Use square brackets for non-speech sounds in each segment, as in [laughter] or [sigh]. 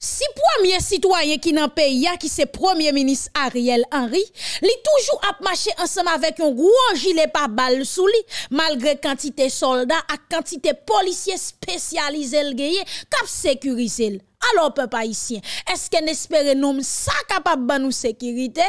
Si pwemye sitwoyen ki nan pe ya ki se premier minis Ariel Henry, li toujou ap mache ansama vek yon gwojile pa bal sou li, malgre kantite soldat ak kantite polisye spesyalize l geye kap sekurize l. Alo pe pa isyen, eske nespere noum sa kap ap banou sekurite?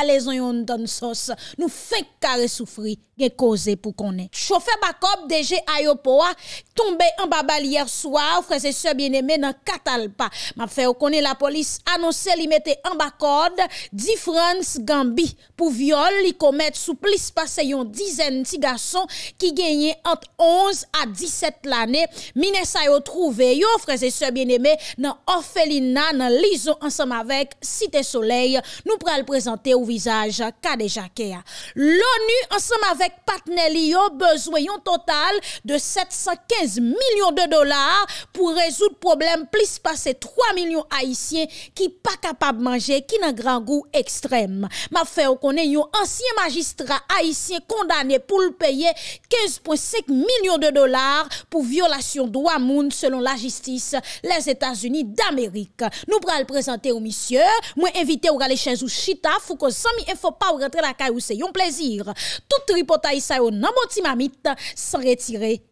alè zon yon don sos. Nou fèk kare soufri gen koze pou konen. Chofè bakop deje ayopowa tombe an babal yerswa ou freze se bieneme nan katal pa. Map fè ou konen la polis anonsè li mette an bakod di frans gambi pou viol li komet souplis pase yon dizen ti gason ki genye ant 11 a 17 lanè. Mine sa yo trouve yo freze se bieneme nan ofelina nan lison ansam avek site soley nou pral prezante ou visaj kade jake. L'ONU ansam avek patnel yo bezweyon total de 715 milyon de dolar pou rezout problem plis pase 3 milyon haisyen ki pa kapab manje, ki nan gran go ekstrem. Ma fe ou konen yo ansye magistra haisyen kondane pou l'peye 15.5 milyon de dolar pou violasyon do amoun selon la jistis les Etats-Unis d'Amerik. Nou pral prezante ou misyeur, mwen evite ou gale chen zou chita fou ko Somi efo pa ou retre la ka ou se yon plezir Tout ripota isa ou nan moti mamit San retire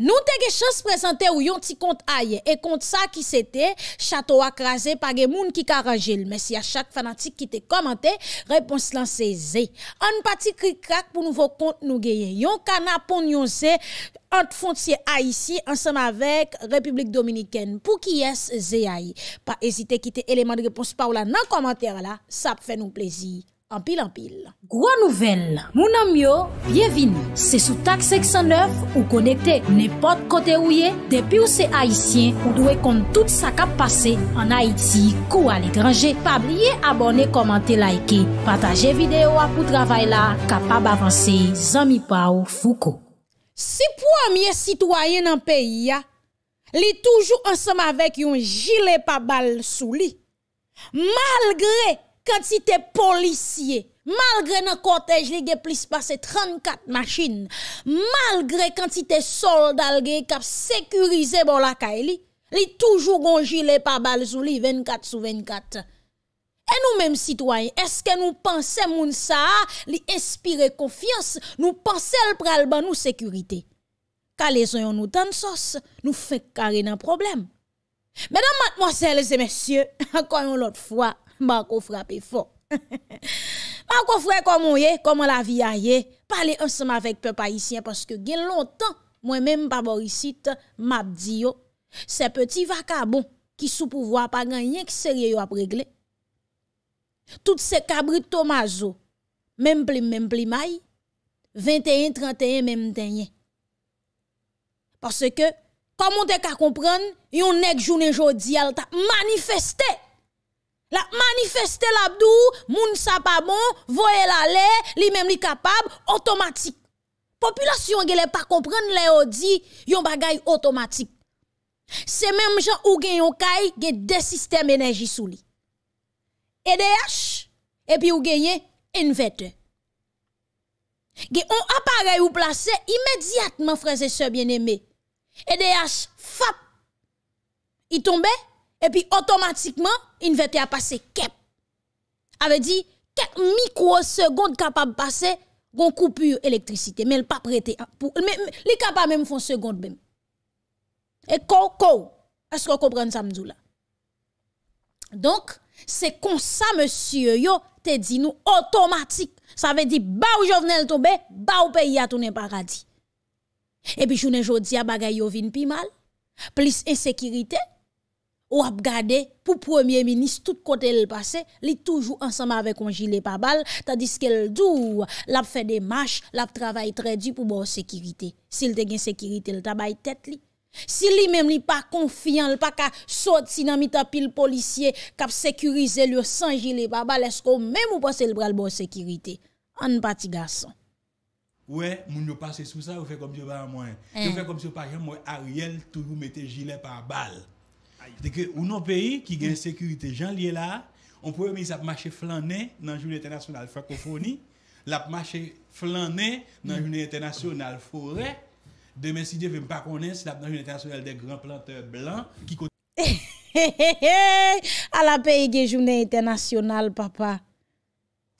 Nou te ge chans prezante ou yon ti kont a ye. E kont sa ki se te, chato akraze pa ge moun ki karanjil. Mes ya chak fanatik ki te komante, repons lan se ze. An pati krikrak pou nouvo kont nou geye. Yon kana pon yon se, ant font se a yisi, ansem avek Republik Dominiken. Pou ki yes, ze a ye. Pa ezite ki te eleman de repons pa ou la nan komante a la, sap fe nou plezi. Anpil, anpil. Gwa nouvel, mounan myo, bienvini, se sou tak 609 ou konekte nepot kote ouye, depi ou se Haitien, ou dwe kont tout sa kap pase an Haiti, kou al ekranje. Pabliye abone, komante, laike, pataje videyo apou travay la, kapab avanse, zami pa ou fuko. Se pou amye sitwayen an peyi ya, li toujou ansam avek yon jile pa bal sou li. Malgre Kantite polisye, malgre nan kotej li ge plis pase 34 machin, malgre kantite soldal ge kap sekurize bon laka e li, li toujou gonji le pa bal sou li 24 sou 24. E nou menm sitwany, eske nou panse moun sa a li espire konfiyans, nou panse el pral ban nou sekurite. Kale zyon nou tan sos, nou fek kare nan problem. Medan matmosele ze mesye, akoyon lot fwa, Manko frapi fon. [laughs] Manko fwè komon ye, komon la vi a ye, pale ansama vek pe pa isyen, paske gen lontan, mwen menm pa borisit, map di yo, se peti vakabon, ki sou pouvo apaganyen, ki serye yo apregle. Tout se kabri tomazo, menm pli menm pli may, 21-31 menm tenyen. Paske, komon te ka kompran, yon nek jounen jodi al ta manifestè, La manifeste labdou, moun sa pabon, voye la le, li mem li kapab, otomatik. Populasyon ge le pa kompran le o di yon bagay otomatik. Se mem jan ou gen yon kay ge de sistem enerji sou li. EDH epi ou genye, en veten. Ge yon apare ou plase, imediatman franse se bieneme. EDH fap, itombe, fap. epi otomatikman, in vetè a pase kep. Ave di, ke mikro seconde kapab pase, gon koupu elektrisite, men l pa prete apou. Li kapab men foun seconde ben. E kou, kou, esko kou pren samdou la. Donk, se konsa monsye yo, te di nou otomatik, sa ve di, ba ou jo vnen l toube, ba ou pe yatounen paradis. Epi chounen jodi, abaga yo vin pi mal, plis esekirite, ou ap gade pour premier ministre tout côté le passé, li toujours ensemble avec un gilet par balle, tandis qu'elle dou, l'a fait des marches, l'a travaille très dur pour bon sécurité. S'il te gen sécurité, le la tête li. Si li même li pas confiant, le pas ka sorti dans mitan pile policier cap sécuriser le sans gilet par balle, est-ce qu'on même ou pense le bral bon sécurité? En parti garçon. Ouais, moun yo passe sous ça, ou fait comme si pas moins. Eh. Vous Ou fait comme si pas moi Ariel toujours mettait gilet par balle. Deke ou nou peyi ki gen sekurite jan liye la, on pou eme is ap mache flan ne nan jounen internasyonal frakofoni, lap mache flan ne nan jounen internasyonal fore, demen si diye vem pa konen, si lap nan jounen internasyonal de gran planteur blan ki kote... He [laughs] he he he, ala peyi gen jounen internasyonal papa,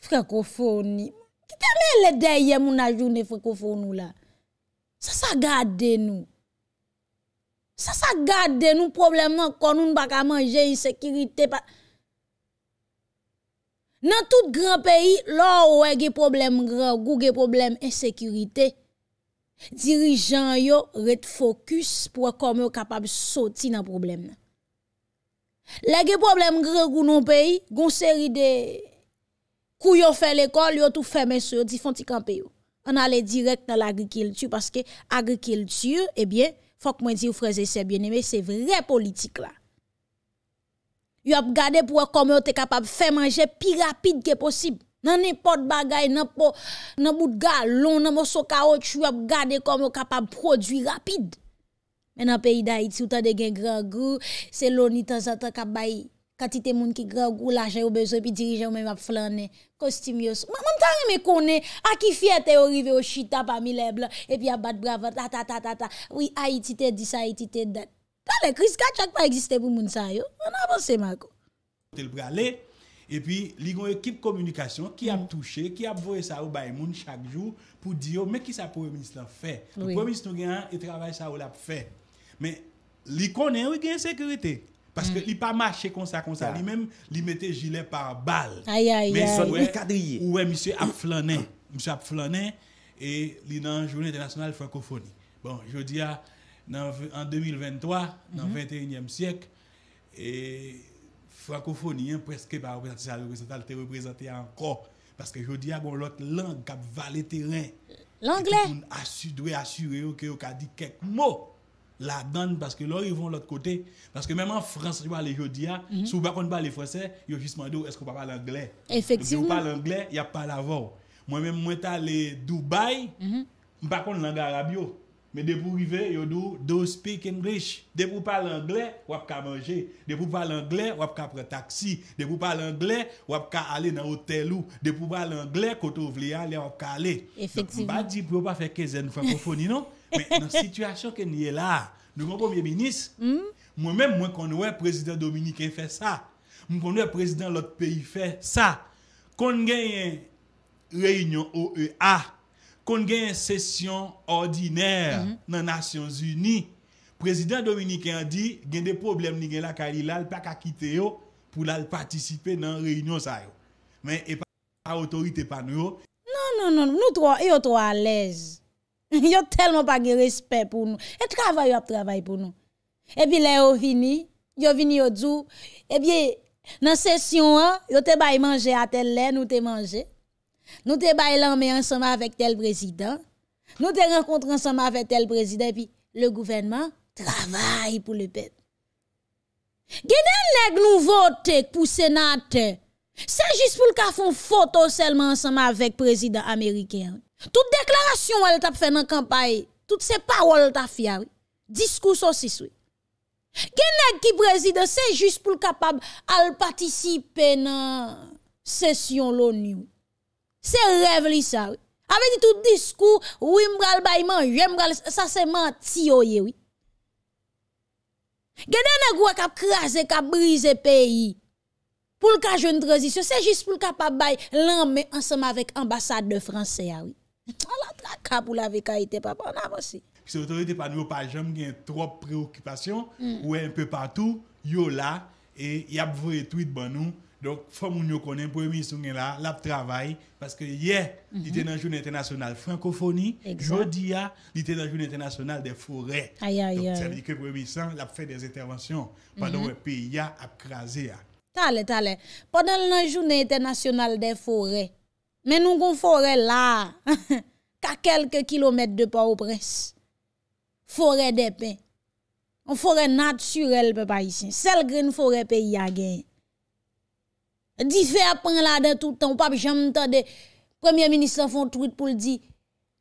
frakofoni, ki teme le deye mou nan jounen frakofonou la, sa sa gade denou, Sa sa gade nou problem nan konoun baka manje insekirite pa. Nan tout gran peyi, lor ou ege problem gran, gou ege problem insekirite, dirijan yo ret fokus pou akome yo kapab soti nan problem nan. Lege problem gran gou nou peyi, goun seri de kou yo fe l'ekol, yo tou fe menso yo, di fon ti kampe yo. An ale direk nan l'agrikiltu, paske agrikiltu, ebyen, eh Fok mwen di ou freze e se biene, me se vre politik la. Yo ap gade pou akome o te kapab fe manje pi rapide ke posib. Nan ne pot bagay, nan bout galon, nan mwoso kaot, yo ap gade kome o kapab prodwi rapide. Men ap e yi da iti, ou ta de gen gran grou, se loni tan zata kap bayi. Katite moun ki gre ou goul aje ou bezo pi dirije ou men ap flane, kostim yos. Moun tanre me kone, a ki fye te ou rive ou chita pa mi le blan, epi ap bat brava, ta ta ta ta ta, ou a mm. itite, dis a itite, dat. Ta le, kriz kachak pa existe pou moun sa yo, an avanse mako. Tel brale, epi li yon ekip komunikasyon ki ap touche, ki ap vwoye sa ou bay moun chak jou pou diyo, men ki sa pwemis la fe. Pwemis nou gen an, e travay sa ou la fe. Men, li kone ou gen sekrete? Parce que mm. il pas marché comme ça, comme ça. Lui-même, il mettait gilet par balle. Aïe, aïe, Mais aïe. Mais quadrillé. Ouais, monsieur a flané, Monsieur a flané, et il est dans la journée internationale francophonie. Bon, je dis en 2023, dans le mm-hmm. 21e siècle, et francophonie, hein, presque pas bah, représenté, représenté encore. Parce que je dis à l'autre langue qui a valé terrain. L'anglais. doit assurer, que a dit quelques mots la donne parce que là, ils vont de l'autre côté. Parce que même en France, tu vois, aller jeudi, hein, mhm. si vous ne parlez pas français, ils juste demandé est-ce qu'on parle anglais. Effectivement. Si vous parlez anglais, il n'y a pas l'avant. Moi-même, moi, suis allé Dubaï, mhm. je ne parle pas Mais dès vous arriver, ils disent do speak English. Dès pour parler anglais, vous pouvez manger. Dès pour parler anglais, vous pouvez prendre taxi. Dès pour parler anglais, vous pouvez aller dans hôtel. Dès vous parler anglais, quand vous voulez aller, en Calais aller. Effectivement. Vous ne pouvez pas faire 15 francophonie, non? Men, nan situasyon ke niye la, nou konpon miye minis, mwen mèm mwen konwe prezident Dominiken fè sa, mwen konwe prezident lot peyi fè sa, kon genyen reynyon OEA, kon genyen sesyon ordiner nan Nasyons Uni, prezident Dominiken di, gen de problem ni gen la kari lal pak akite yo, pou lal patisipe nan reynyon sa yo. Men, e pa otorite pa nou yo. Non, non, non, nou yo to a lez. [laughs] Yo telman pa gen respet pou nou. E travay yo ap travay pou nou. E pi le yo vini, yo vini yo djou. E pi nan sesyon an, yo te bay manje atel le, nou te manje. Nou te bay lanme anseman vek tel prezident. Nou te renkontre anseman vek tel prezident. E pi le gouvenman travay pou le pet. Genen le nou vote pou senate. Se jis pou lka fon foto selman anseman vek prezident Amerikean. Tout deklarasyon wèl tap fè nan kampay, tout se parol tap fè ya wè, diskous osis wè. Genèk ki prezidè, se jist pou l kapab al patisipè nan sèsyon l'ONU. Se rev lisa wè, avè di tout diskous, wèm bral bay man, wèm bral, sa se man tsyoye oh, wè. Genèk ki prezidè, se jist pou l kapab bay lanmè ansèm avèk ambasade de fransè ya ah, wè. A la trakab ou la veka ite pa, pa nan vosi. Sotor ite pa nou pa jom gen trope preokipasyon, hmm. ou e unpe patou, yo la, e yap vore tweet ban nou, donk fwa moun yo konen, pwemisongen la, lap travay, paske ye, mhm. ite nan jounen internasyonal, frankofoni, jodi ya, ite nan jounen internasyonal, de foret. Aya, aya. Donk sebi ke pwemisan, lap fey de zetervansyon, padon we pe ya akraze ya. Tale, tale. Ponen nan jounen internasyonal, de foret, Men nou kon fore la, [laughs] ka kelke kilomet de pa ou pres, fore depen. On fore nat surel pe pa isen, sel gren fore pe yage. Difer pen la de toutan, ou papi jaman tande, premier ministre fon truit pou l di,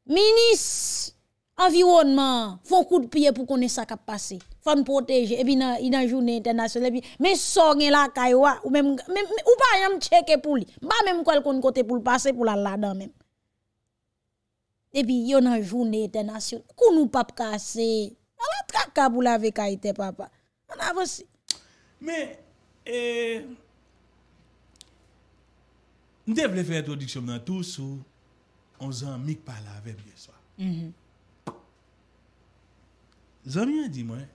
minis, aviwonman, fon kout piye pou kone sa kap pase. Fon poteje, ebi nan jounen etenasyon. Ebi, men son gen la kaywa, ou men mwen... Ou pa yon mwen cheke pou li. Ba men mwen kwel kon kote pou l'pase pou lalada men. Ebi, yon nan jounen etenasyon. Kou nou pap kase? Alat kakabou la vekayte, papa. An avosi. Men, e... Mwen te plefe eto diksyon nan tou sou, on zan mik pala vek lye swa. Mhm. Zan mi an di mwen...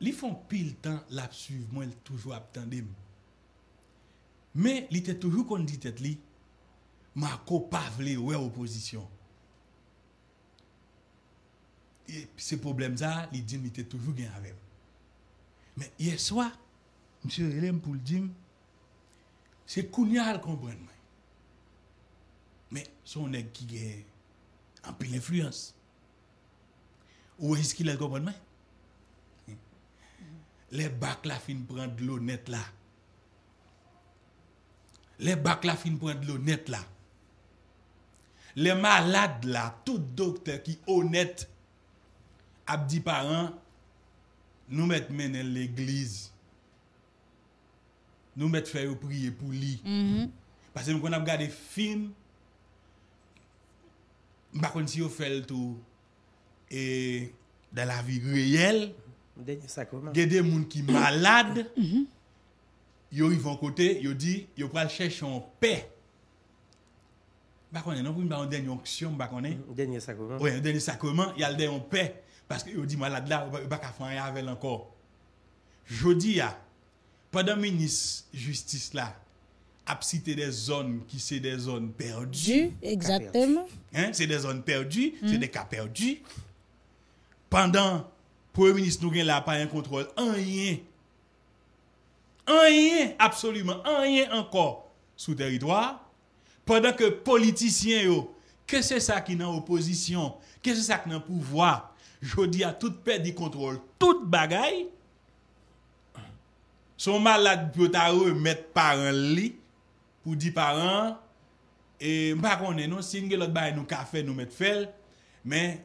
Li fon pil tan lap su, mwen toujou ap tan dim. Men li te toujou kon di tet li, mwen ko pa vle we opozisyon. E, se problem za, li dim li te toujou gen avèm. Men ye swa, msye relem pou l'dim, se kounyar konpwen men. Men son ek ki gen an pil enflyans. Ou eski la konpwen men? Mm-hmm. Le bak la fin pran de l'onet la. Le bak la fin pran de l'onet la. Le malade la, tout doktor ki onet, ap di paran, nou met menel l'eglise. Nou met fè ou priye pou li. Pase mwen kon ap gade film, mwen bak kon si ou fè l'tou, e da la vi reyel, mwen bak kon si ou fè l'tou, Il y gens qui sont malades. Ils vont à côté, ils disent, ils vont chercher en paix. Bah, on est dans une dernière onction, bah, on Dernier sacrement. Oui, dernier sacrement, il y a le en paix. Parce qu'ils disent, malade là, on ne pas faire avec encore. Je dis, ah, pendant ministre justice là, a citer des zones qui sont des zones perdues. exactement. Hein? C'est des zones perdues, mm. c'est hum. des cas perdus. Pendant Prè-ministre nou gen la pa yon kontrol, an yon. An yon, absolument, an yon anko sou teritoir. Pendan ke politisyen yo, ke se sa ki nan oposisyon, ke se sa ki nan pouvoi, jodi a tout perdi kontrol, tout bagay. Son mal la dipyotaro, met paran li, pou di paran, e mba konen non, nou, sin gen lot bay nou ka fel, nou met fel, men,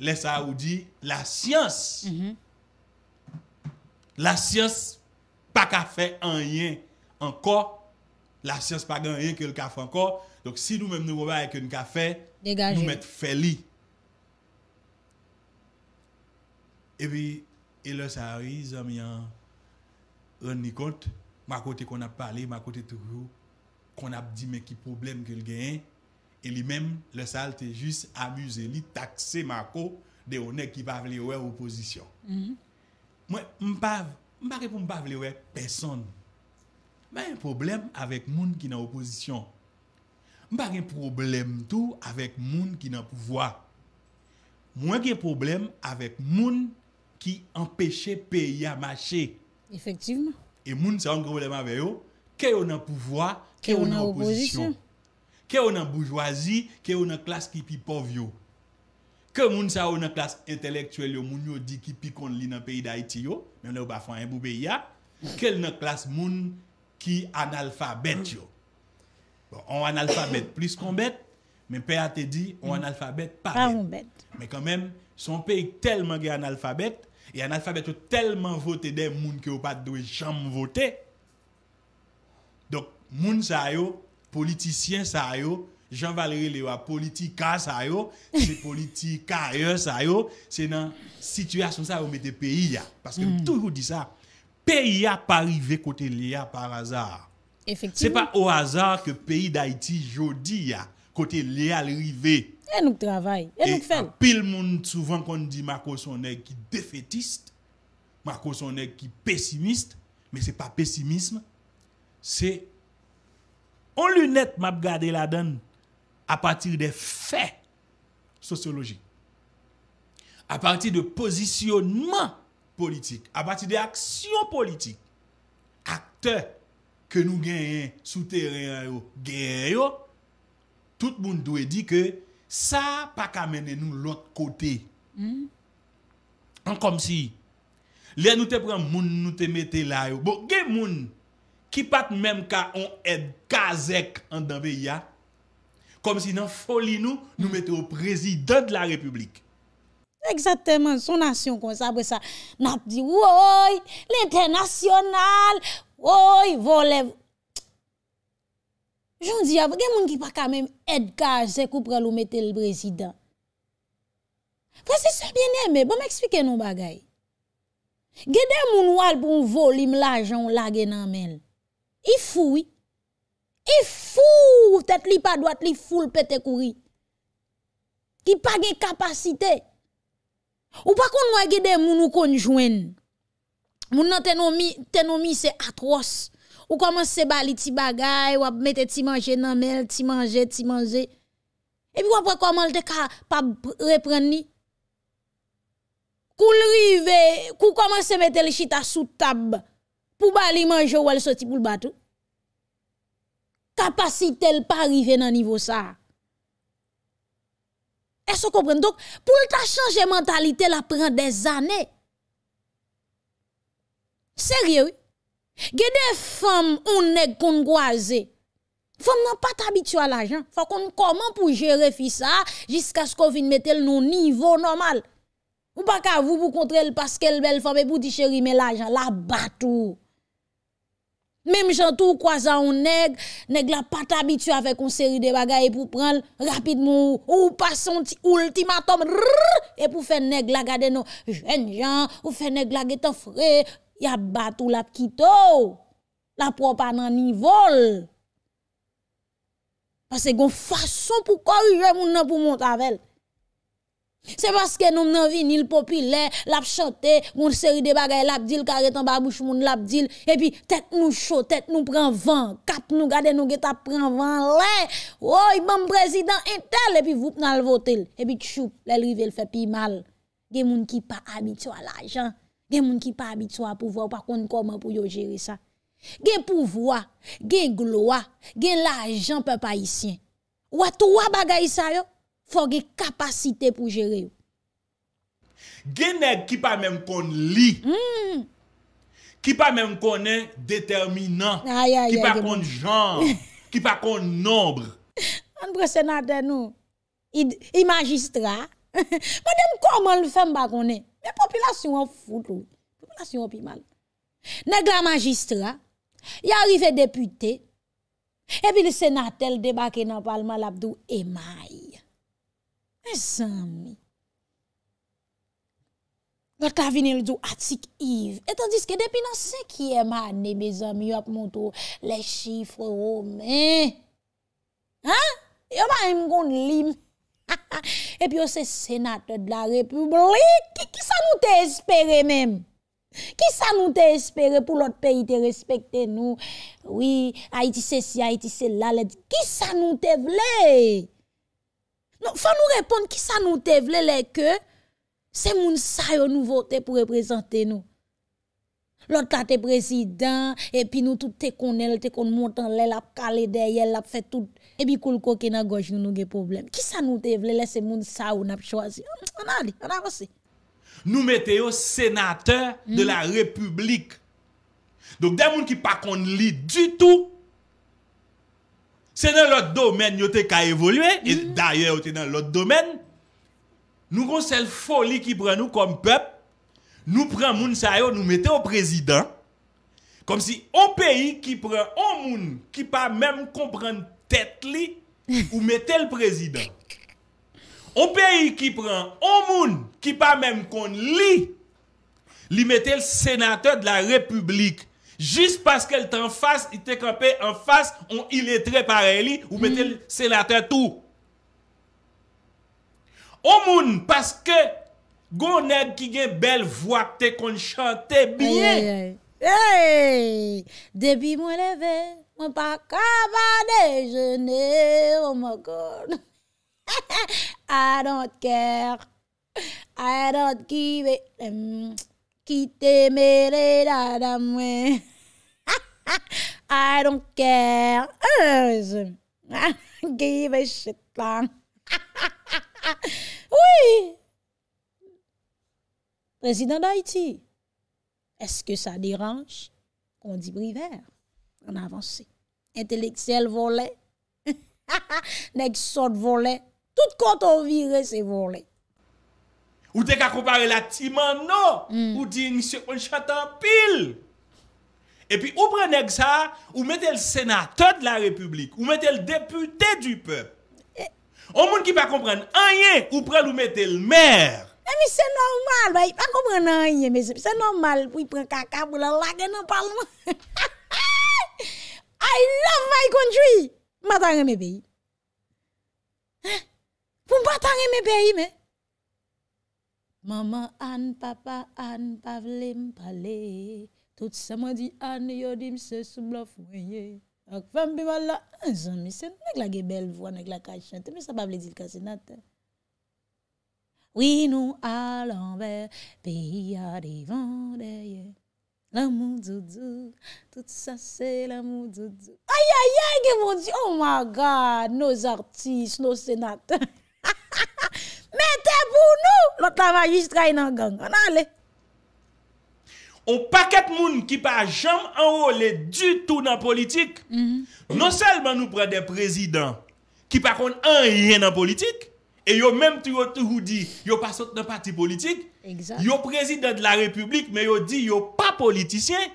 Lè sa ou di la siyans. La siyans pa kafe an yen anko. La siyans pa gen an yen ke l kafe anko. Donk si nou mèm nou boba ek yon kafe, nou mèm fè li. E bi, e lè sa ari, zom yon ren ni kont. Ma kote kon ap pale, ma kote toujou. Kon ap di me ki problem ke l gen yen. E li men, le sal te jis amuse li takse mako de one ki bav liwe oposisyon. Mhm. Mwen, mbav, mbake pou mbav liwe, peson. Mwen yon problem avèk moun ki nan oposisyon. Mbake problem tou avèk moun ki nan pouvoi. Mwen ki e yon problem avèk moun ki empèche peyi a machè. Efektivman. E moun sa yon problem avèk yo, ke yon nan pouvoi, ke yon nan oposisyon. Kè ou nan boujwazi, kè ou nan klas ki pi pov yo. Kè moun sa ou nan klas intelektuel yo, moun yo di ki pi kon li nan peyi da iti yo, men yo bafan yon boube ya, kè ou nan klas moun ki analfabet yo. Bon, ou analfabet, plis konbet, men peyate di, ou analfabet, pa. Pa moun bet. Men kan men, son peyi telman ge analfabet, e analfabet yo telman vote de moun ki yo pat doye jam vote. Dok, moun sa yo, politicien ça yo, jean Valérie Léo politica ça yo, c'est [laughs] politica ça yo, c'est dans situation ça yo des pays parce que mm. toujours dit ça. Pays a pas arrivé côté Léa par hasard. C'est pas au hasard que pays d'Haïti jodi ya côté Léa arrivé. Et nous travaillons, et, nous faisons. Pile monde souvent qu'on dit Marco son qui défaitiste, Marco son qui pessimiste, mais c'est pas pessimisme, c'est on lunette m'a regardé la donne à partir des faits sociologiques, à partir de positionnement politique, à partir des actions politiques, acteurs que nous gagnons sous terrain, tout le monde doit dire que ça pas qu'à mener nous l'autre côté. Mm. Comme si, les nous te prend nous te mettre là, bon, Kipat mèm ka on ed gazek an dan be ya. Kom si nan foli nou nou hmm. mette ou prezident la republik. Eksatèman, son asyon kon sa bre sa. Nat di woy, l'inter nasyonal, woy, volev. Joun di ya, gen moun ki pa kamèm ed gazek ou pralou mette l prezident. Fò se se bienèmè, bon mè ekspike nou bagay. Gen dè moun wal pou volim la jan la gen an menn. Ifou, ifou, ou tèt li pa doat li foul pète kouri. Ki pa ge kapasite. Ou pa kon wè gède moun ou konjwen. Moun nan tenomi, tenomi se atros. Ou koman se bali ti bagay, wè mète ti manje nanmel, ti manje, ti manje. E pi wè pre koman te ka pa repren ni. Kou lri ve, kou koman se mette li chita sou tabbe. pour aller manger ou elle sorti pour le bateau. Capacité elle pas arriver dans niveau ça. Est-ce vous comprend donc pour ta changer mentalité la prend des années. Sérieux? a des femmes ou nèg qu'on Les Femme n'ont pas habitué à l'argent. Faut qu'on comment pour gérer ça jusqu'à ce qu'on vienne mettre le niveau normal. Ou pas qu'à vous pour contrer parce qu'elle belle femme et pour dire chérie mais l'argent la batou. Mem jantou kwa zan ou neg, neg la pata bitu ave konseri de bagaye pou pran rapidmou ou pason ti ultimatom. E pou fe neg la gade nou jen jan, ou fe neg la geto fre, ya batou la pkito, la propan nan nivol. Ase gon fason pou korye moun nan pou moun tavel. Se baske noum nan vinil popile, lap chante, moun seri de bagay lap dil, karetan babouche moun lap dil, epi tet nou chou, tet nou pran van, kap nou gade nou geta pran van le, woy, ban prezident entel, epi vup nan l votel, epi tchoup, lè l rive l fe pi mal. Gen moun ki pa abitou a la jan, gen moun ki pa abitou a pouvo, pa konn koman pou yo jere sa. Gen pouvo a, gen glo a, gen la jan pe pa isyen. Ou atou a bagay sa yo? fò gè kapasite pou jere ou. Gè nè gè ki pa mèm kon li, hmm. ki pa mèm kon nè determinan, ki pa kon jan, [laughs] ki pa kon nombre. An bre senatè nou, i magistrat, [laughs] mè dem kò mèm fèm ba konè, mè populasyon ou foutou, populasyon ou pi mal. Nè gè la magistrat, yè arrive deputè, epi li senatèl debake nan palman l'abdou emayi. Me zanmi, gote la vinil di ou atik yiv, etan diske depi nan sekiye mani, me zanmi, yo ap monto le chifre ome. Ha? Yo pa yon kon lim. E pi yo se senatot la republik, ki sa nou te espere men? Ki sa nou te espere pou lot peyi te respekte nou? Oui, a iti se si, a iti se la, ki sa nou te vlej? Fwa nou repond ki sa nou te vlele ke se moun sa yo nou vote pou represente nou. Lòt ka te prezident, epi nou tout te konel, te kon montan lèl ap kalèdè, lèl ap fè tout. Epi koul kòkè nan goj nou nou ge problem. Ki sa nou te vlele se moun sa yo nou ap chwazi. Anadi, anarose. Nou mette yo senatèr de mm. la republik. Dok de moun ki pa kon li du tout. C'est dans l'autre domaine que tu évolué. Et mm-hmm. d'ailleurs, tu dans l'autre domaine. Nous avons cette folie qui prend nous comme peuple. Nous prenons moun sa nous mettons au président. Comme si un pays qui prend un moun qui pas même comprendre tête li, [laughs] ou mettez le président. Un pays qui prend un moun qui pas même qu'on lit, li mettez le sénateur de la République Jist paske el te enfas, il te kampe enfas, on iletre pareli, ou mette senate tou. O moun, paske, gounen ki gen bel vwa, te kon chante biye. Ay, ay, ay, ay, debi moun leve, moun pa kama dejenè, oh mou goun, a don kèr, a don kive, mou, mou. [laughs] I don't care. [laughs] give shit [laughs] oui. Président d'Haïti, est-ce que ça dérange On dit Briver en avancé. Intellectuel volé, N'exode volé, tout quand on viré c'est volé. Ou t'es qu'à comparer la Timano, mm. ou dit, monsieur, on chante en pile. Et puis, ou prenez ça, ou mettez le sénateur de la République, ou mettez le député du peuple. On monde qui pas comprendre rien, ou prenez ou mettez le maire. Mais c'est normal, bah, il pas comprendre rien, mais c'est normal pour prend caca pour la laguer dans le parlement. [laughs] I love my country. M'attendre mes pays. Hein? Pour m'attendre mes pays, mais. Maman, an, papa, an, pavle mpale. Tout sa mwen di an, yo di mse sou blaf mwenye. Ak fam bi wala, an zan mi se. Nèk la gebel vwa, nèk la ka chante. Mwen sa pavle di lka senate. Ou yi nou alan ver, pe yi arivan derye. La moun doudou, tout sa se la moun doudou. Ayayay, gen mwen di, oh my god, nos artis, nos senate. lot la man jist ray nan gang, an ale. On paket moun ki pa jam an role du tout nan politik, mhm. non sel man nou pre de prezident, ki pa kon an yen nan politik, e yo menm ti yo ti hou di, yo pa sot nan pati politik, yo prezident de la republik, men yo di yo pa politisyen,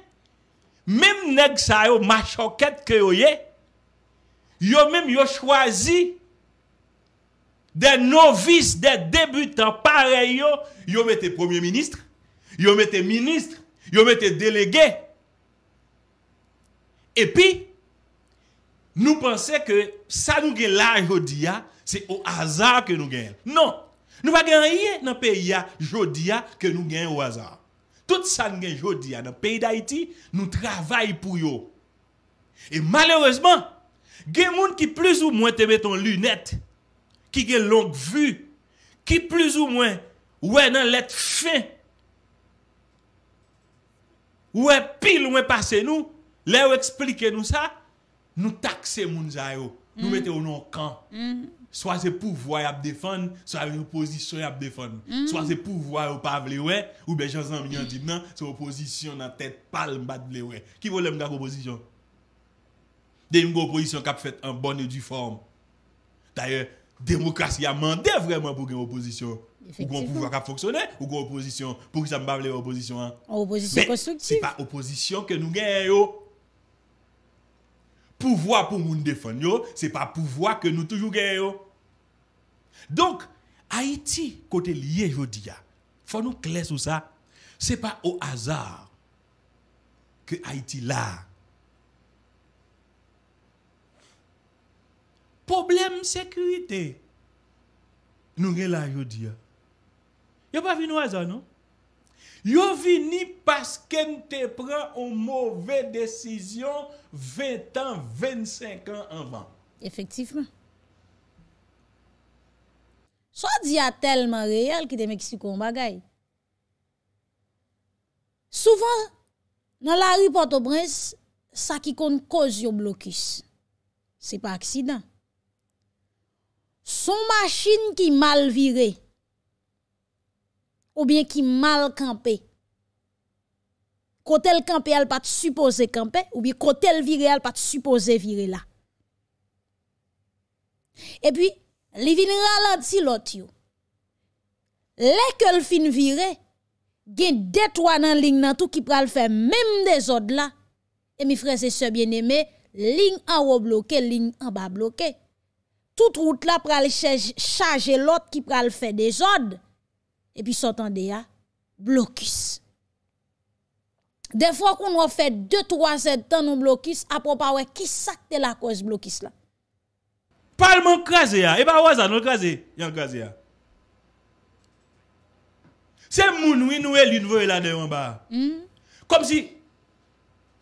menm neg sa yo ma choket kre yo ye, yo menm yo chwazi, des novices, des débutants pareils, ils mettez premier ministre, ils mettez ministre, ils mettez délégué. Et puis, nous pensons que ça nous gagne là aujourd'hui, c'est au hasard que nous gagnons. Non, nous ne gagnons rien dans le pays aujourd'hui que nous gagnons au hasard. Tout ça nous gagne aujourd'hui dans le pays d'Haïti, nous travaillons pour eux. Et malheureusement, il y a des gens qui plus ou moins te mettent en lunettes ki gen lounk vu, ki plis ou mwen, wè nan let fè, wè pil mwen pase nou, lè ou eksplike nou sa, nou takse moun zayou, nou mette ou nou kan, swa zè pou vwa y ap defon, swa vè nou posisyon y ap defon, swa zè pou vwa y ou pa vle wè, ou be jansan mwen yon di nan, sou posisyon nan tèt pal mba dle wè, ki vò lè mga posisyon, de mgo posisyon kap fèt an bonè du form, tayè, démocratie a mandé vraiment pour une opposition. Ou qu'on pouvoir qui fonctionner, ou qu'on opposition. Pour que ça me parle opposition. Hein? Opposition Mais constructive. C'est pas opposition que nous gagnons. Pouvoir pour nous défendre, c'est pas pouvoir que nous toujours gagnons. Donc, Haïti, côté lié, je dis, faut nous clair sur ça. C'est pas au hasard que Haïti là. Poblèm sekurite, nou re la yo diya. Yo pa vi nou aza, nou? Yo vi ni pasken te pran ou mowè desisyon 20 an, 25 an anvan. Efektifman. So diya telman reyal ki de Meksiko mbagay. Soufan, nan la ripote obrens, sa ki kon koz yo blokis. Se pa aksidan. Son machin ki mal vire, ou bien ki mal kampe, kote l kampe al pat suppose kampe, ou bien kote l vire al pat suppose vire la. E pi, li vin ralansi lot yo. Lè ke l fin vire, gen detwa nan ling nan tou ki pral fè mèm de zòd la, e mi fre se sè bien eme, ling an wò bloke, ling an ba bloke. tout route la pral charge l'ot ki pral fè desod, epi sotan de ya, blokis. Eh de fwa kon wè fè 2-3 zèd tan nou blokis, apropa wè ki sakte la kòz blokis la. Palman kaze ya, eba wè zan nou kaze, yon kaze ya. Se moun wè nou el yon vò el anè yon ba, kom hmm? si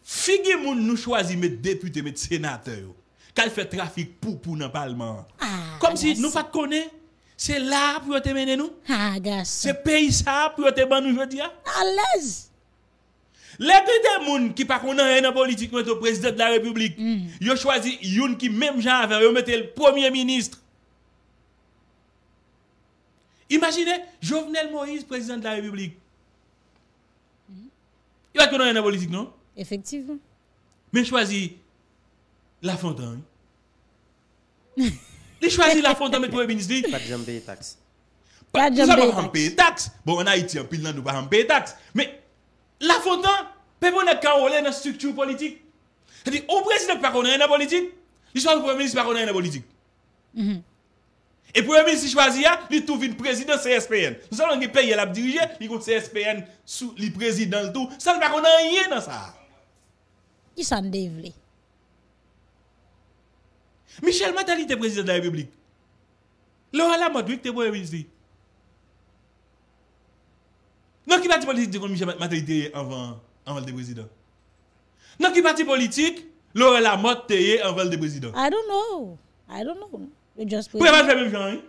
figi moun nou chwazi mè depute mè tsenate yo, qu'elle fait trafic pour pour dans ah, Comme si nous pas connaît, c'est là pour te mener nous. Ah, c'est pays ça pour te ban nous aujourd'hui. À l'aise. Les deux monde qui pas connaissent rien dans politique, mais le président de la République, mm. a choisi une qui même gens avec, ils le premier ministre. Imaginez, Jovenel Moïse, président de la République. Il hmm. va connaître rien la politique, non? Effectivement. Mais choisi la Fontaine. [laughs] Il choisit La Fontaine pour le premier ministre. Pas de jambé taxe. Pas de jambé taxe. Bon, en Haïti, en pile, nous pas pouvons pas payer taxe. Mais La Fontaine, personne n'a carolé dans la structure politique. C'est-à-dire, au président pas dans la politique, il choisit le premier ministre pas dans la politique. Mm-hmm. Et le premier ministre choisit, hein, il trouve une président CSPN. Nous savons qu'il paye la diriger, il compte CSPN sous le président tout. Ça ne va pas rien dans ça. Il s'en développe. Michel Matali te prezident da republik. Lora Lamot, wik te boye wizi. Non ki pati politik te kon Michel Matali te ye anvan anval de prezident. Non ki pati politik, Lora Lamot te ye anval de prezident. I don't know. I don't know. You just pray. Preval se bem jan yi?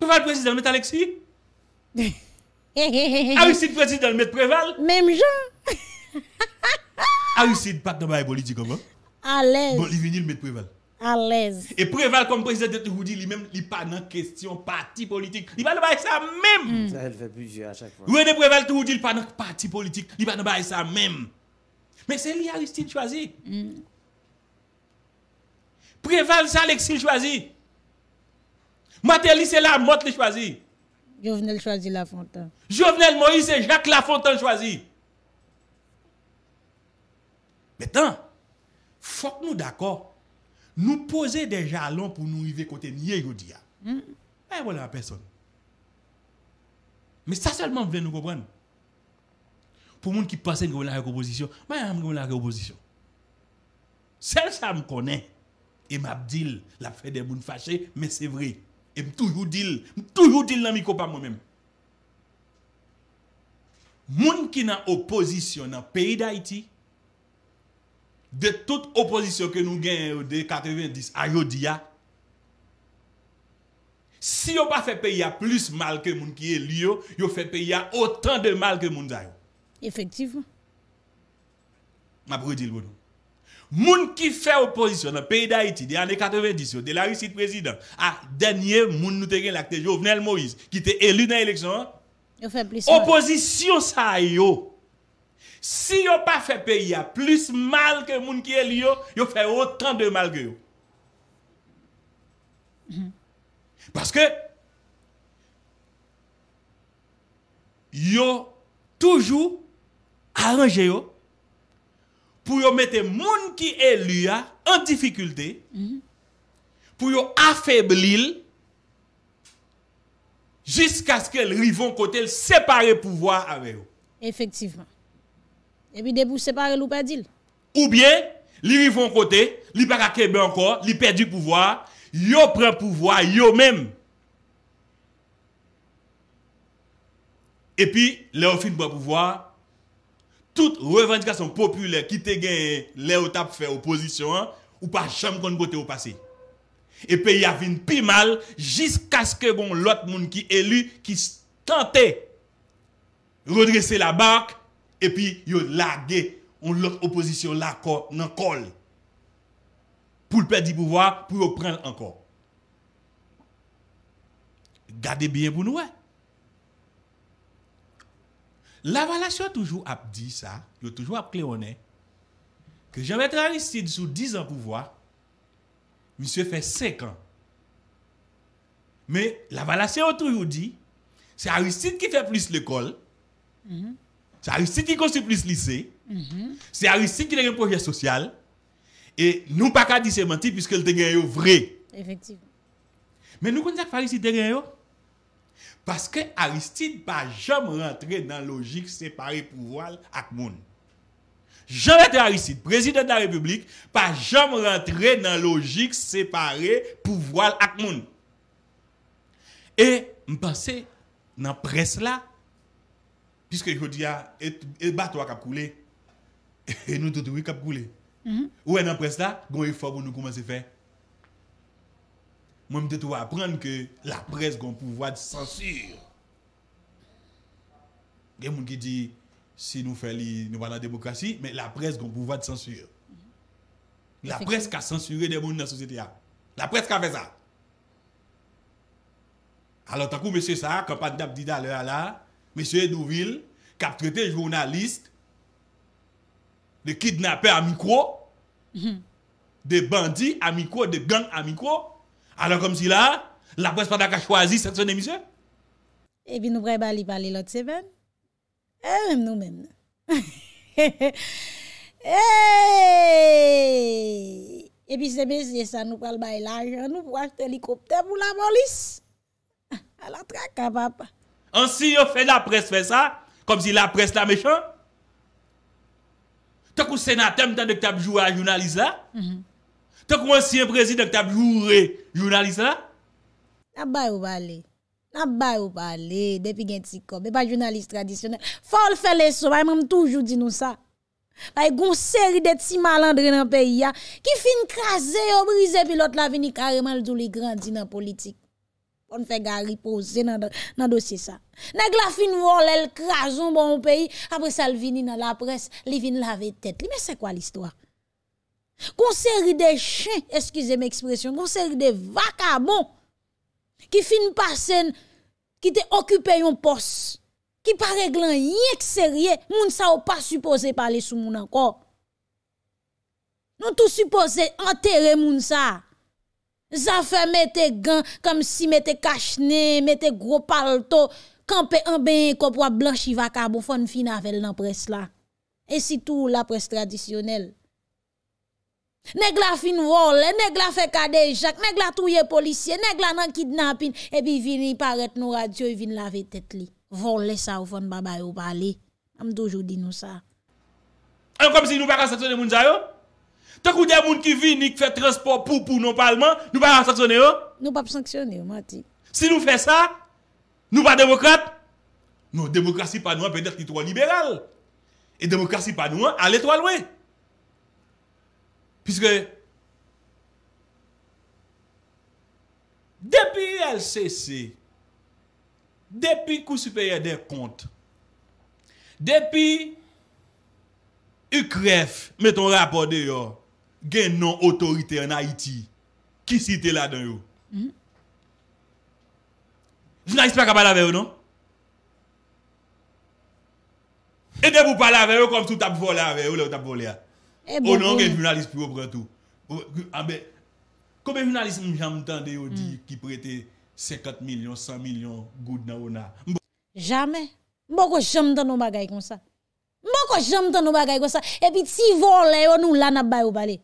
Preval prezident met Alexi? A wisit prezident met Preval? Mem jan. A wisit pati politik anvan? À l'aise. Bon, il venu le mettre Préval. À l'aise. Et Préval, comme président de dit lui-même, il n'est pas dans question parti politique. Il va pas ça même. Mm. Ça, elle fait plusieurs à chaque fois. René Préval dit, il n'est pas dans parti politique. Il va pas ça même. Mais c'est lui, Aristide, choisi. Mm. Préval, c'est Alexis, choisi. Matéli, c'est la motte, le choisi. Jovenel choisi Lafontaine. Jovenel Moïse et Jacques Lafontaine choisi. Maintenant, faut que nous d'accord, nous poser des jalons pour nous arriver côté nier aujourd'hui. Mm. Eh, voilà la personne. Mais ça seulement vient nous comprendre. Pour les gens qui pensent que vous la opposition, je vous la opposition. Celle ça me connaît et m'a dit la fait des gens fâchés, mais c'est vrai. Et toujours dit, toujours dit dans mes pas moi-même. Moun qui dans opposition dans pays d'Haïti, de toute opposition que nous gagnons de 90 à Yodia, si on pas fait payer plus mal que moun qui est lié, vous fait payer autant de mal que moun zayo. Effectivement. Ma dit le Les Moun qui fait opposition dans le pays d'Haïti, des années 90, de la réussite président, à dernier moun nous te l'acte Jovenel Moïse, qui était élu dans l'élection. Opposition ça yo. Si yo pas fait pays plus mal que moun qui est lié, yo fait autant de mal que yo. Parce que yo toujours arrangé pour yo mettre moun qui est en difficulté pour yo affaiblir jusqu'à ce qu'elle rivent côté séparer pouvoir avec eux. Effectivement. Et puis, debout séparer ou perdu. Ou bien, li rivon côté, li pas kebe encore, li perdu pouvoir, yo prend pouvoir yo même. Et puis, le fin le pouvoir, toute revendication populaire qui te gagne, le tap fait opposition, hein, ou pas jamais kon côté au passé. Et pays a vin pi mal jusqu'à ce que bon l'autre monde qui élu qui tentait redresser la barque epi yo lage ou lot oposisyon lakon nan kol, pou lperdi pouvoi, pou yo pren lankon. Gade biye pou noue. La valasyon toujou ap di sa, yo toujou ap klerone, ke jen mette Aristide sou 10 an pouvoi, mi se fe 5 an. Me la valasyon toujou di, se Aristide ki fe plis le kol, C'est Aristide qui construit plus lycée. Mhm. C'est Aristide qui a un projet social. Et nous pas qu'à dire c'est menti puisque le est vrai. Effectivement. Mais nous connaissons que Aristide vrai parce que Aristide pas jamais rentré dans la logique séparée pouvoir avec monde. jean Aristide, président de la République, pas jamais rentré dans la logique séparée pouvoir avec monde. Et je pense dans la presse là, Piske yo diya, e bat wak ap koule. E nou dote wik ap koule. Mhm. Ou e nan pres la, gwen e fò bon nou kouman se fè. Mwen mte tou wap pran ke la pres gwen pou wad sensur. Gen moun ki di, si nou fè li nou wad nan demokrasi, men la pres gwen pou wad sensur. Mhm. La pres ka sensurè de moun nan sosyete ya. La pres ka fè sa. Alors takou mèche sa, kapat dap dida le ala, Mèche Edouville kap trete jounaliste, de kidnapè amikwo, de bandi amikwo, de gang amikwo. Alè kom si la, la prespa da ka chwazi sè tse mèche. Ebi nou vre bali bali lot se ven. E mèm nou mèm. Ebi sebe se sa nou val bay lage, [laughs] nou vwaj telikopte vwou la molis. Alè tra ka vapa. Ansi yo fè la pres fè sa, kom si la pres la mechon? Tèk ou senatèm tèk tèk tèk joure a jounalise la? Tèk ou ansi yon prezit tèk tèk joure jounalise la? Nè ba yon pale, nè ba yon pale, depi gen t'i kom, be pa jounalise tradisyonel, fol fè leso, bay mèm toujou di nou sa. Bay goun seri dè t'si malandre nan peyi ya, ki fin krasè yo brise pilote la vini kareman l'dou li grandin nan politik. On fè gà ripose nan dosye sa. Nèk la fin vòl el krason bon ou peyi, apre sa l vini nan la pres, li vini lave tèt. Li mè sè kwa l istwa? Kon seri de chè, eskize mè ekspresyon, kon seri de vakabon, ki fin pasen, ki te okupè yon pos, ki pare glan yek serye, moun sa ou pa supose pale sou moun anko. Non tou supose anterè moun sa. Zafè mè te gan, kom si mè te kachne, mè te gro palto, kanpe an bèye kopwa blan chivaka bou fon fin avel nan pres la. E si tou la pres tradisyonel. Neg la fin vol, neg la fe kade jak, neg la touye polisye, neg la nan kidnapin, e bi vin yi paret nou radyo yi e vin lave tet li. Vol le sa ou fon baba yo bali. Am dojou di nou sa. An e kom si nou bakan se tounen moun jayon? Tèk ou dè moun ki vi ni k fè transport pou pou non-parlman, nou pa sanksyonè yo? Nou pa sanksyonè yo, Mati. Si nou fè sa, nou pa demokrate, nou, demokrasi pa nou an pè dèk l'étoile liberal. E demokrasi pa nou an, alè to alwè. Piske, depi LCC, depi Koussupèye Dèk Kont, depi Ukref, meton rapor de yo, gen non otorite an Haiti ki site la dan yo. Mm-hmm. Jou nan ispek a balave yo non? E debu palave yo kom sou tab volave ou le ou tab volea. Eh, ou bon, oh, non bon. gen finalist propratou. Kome finalist mjam tan de yo di mm. ki prete sekat milyon, san milyon goud nan yo nan. Jame. Mbok o jamtan ou bagay kon sa. Mbok o jamtan ou bagay kon sa. E pi ti volay yo nou lana bay ou bale.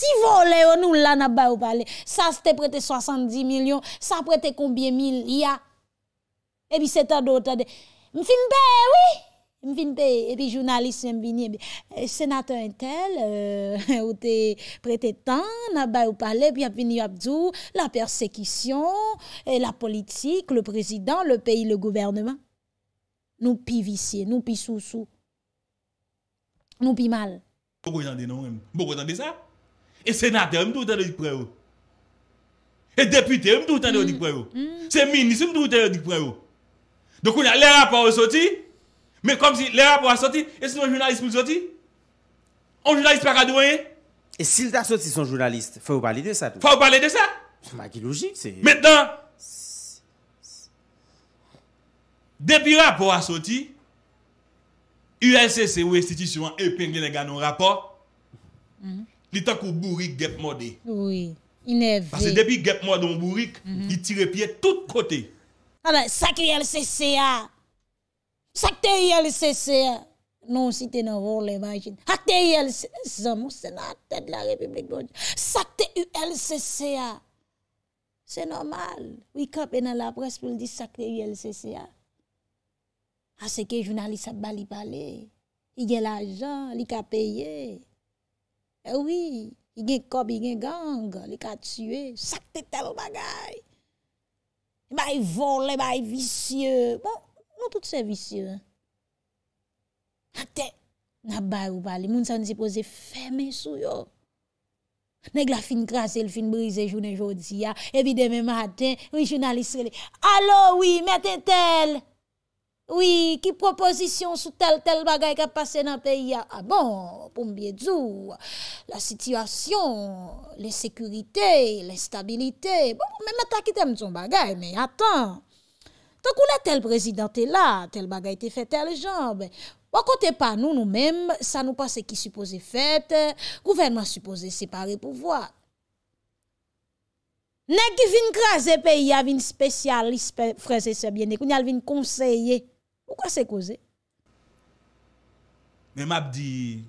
Si vole ou nou la nabay ou pale, sa se te prete 70 milyon, sa prete konbye mil ya. Ebi se ta do ta de, mfimpe, wii, mfimpe, epi jounalisme mbini. Senatè euh, entel, euh, [laughs] ou te prete tan, nabay ou pale, pi ap vini wap djou, la persekisyon, la politik, le prezidant, le peyi, le gouvernement. Nou pi visye, nou pi sou sou, nou pi mal. Boko yon de nou, mwen. Boko yon de sa? Et sénateur, je tout le temps prêt. Et député, je pas le temps prêt. C'est ministre, je tout le temps prêt. Donc, on a les rapports sortis. Mais comme si les rapports sorti, et sinon, un journaliste pour sortir Un journaliste pas douane Et s'il t'a sorti son journaliste, faut parler de ça. Faut parler de ça. C'est logique, c'est. Maintenant, depuis le rapport a sorti, USC ou institution épingle les gars dans rapport. Mm. Li ta kou Bourik gepmode. Oui, inèvè. Pase depi gepmode ou Bourik, mhm. li tire piè tout kote. Anè, sakte ULCCA. Sakte ULCCA. Non, si te nan role imagine. Sakte ULCCA. Zaman, se nan akte de la Repubèk Gondje. Sakte ULCCA. Se normal. Ou i kapè nan la pres pou li sakte ULCCA. Aseke ah, jounalisa bali pale. I gè la jan li ka peye. Ewi, i gen kob, i gen gang, li ka tue, sak te tel bagay. Ba yi vol, ba yi visye, bon, nou tout se visye. Ate, nabay ou bali, moun san di pose fe men sou yo. Neg la fin kras el, fin brise jounen jodi ya, evideme maten, rejou nan lisre li. Alo, wii, me te tel! Oui, ki proposisyon sou tel tel bagay ka pase nan peyi ya? A ah bon, pou mbiye djou, la sityasyon, le sekurite, le stabilite. Bon, men me takitem zon bagay, men atan. Ton kou la tel prezident te la, tel bagay te fete al jom. Bon, kote pa nou nou mem, sa nou pase ki suppose fete, kouvenman suppose separe pou vwa. Ne ki vin kreze peyi ya vin spesyal, li freze sebyen, ne kou nyal vin konseye. Pourquoi c'est causé Mais m'a dit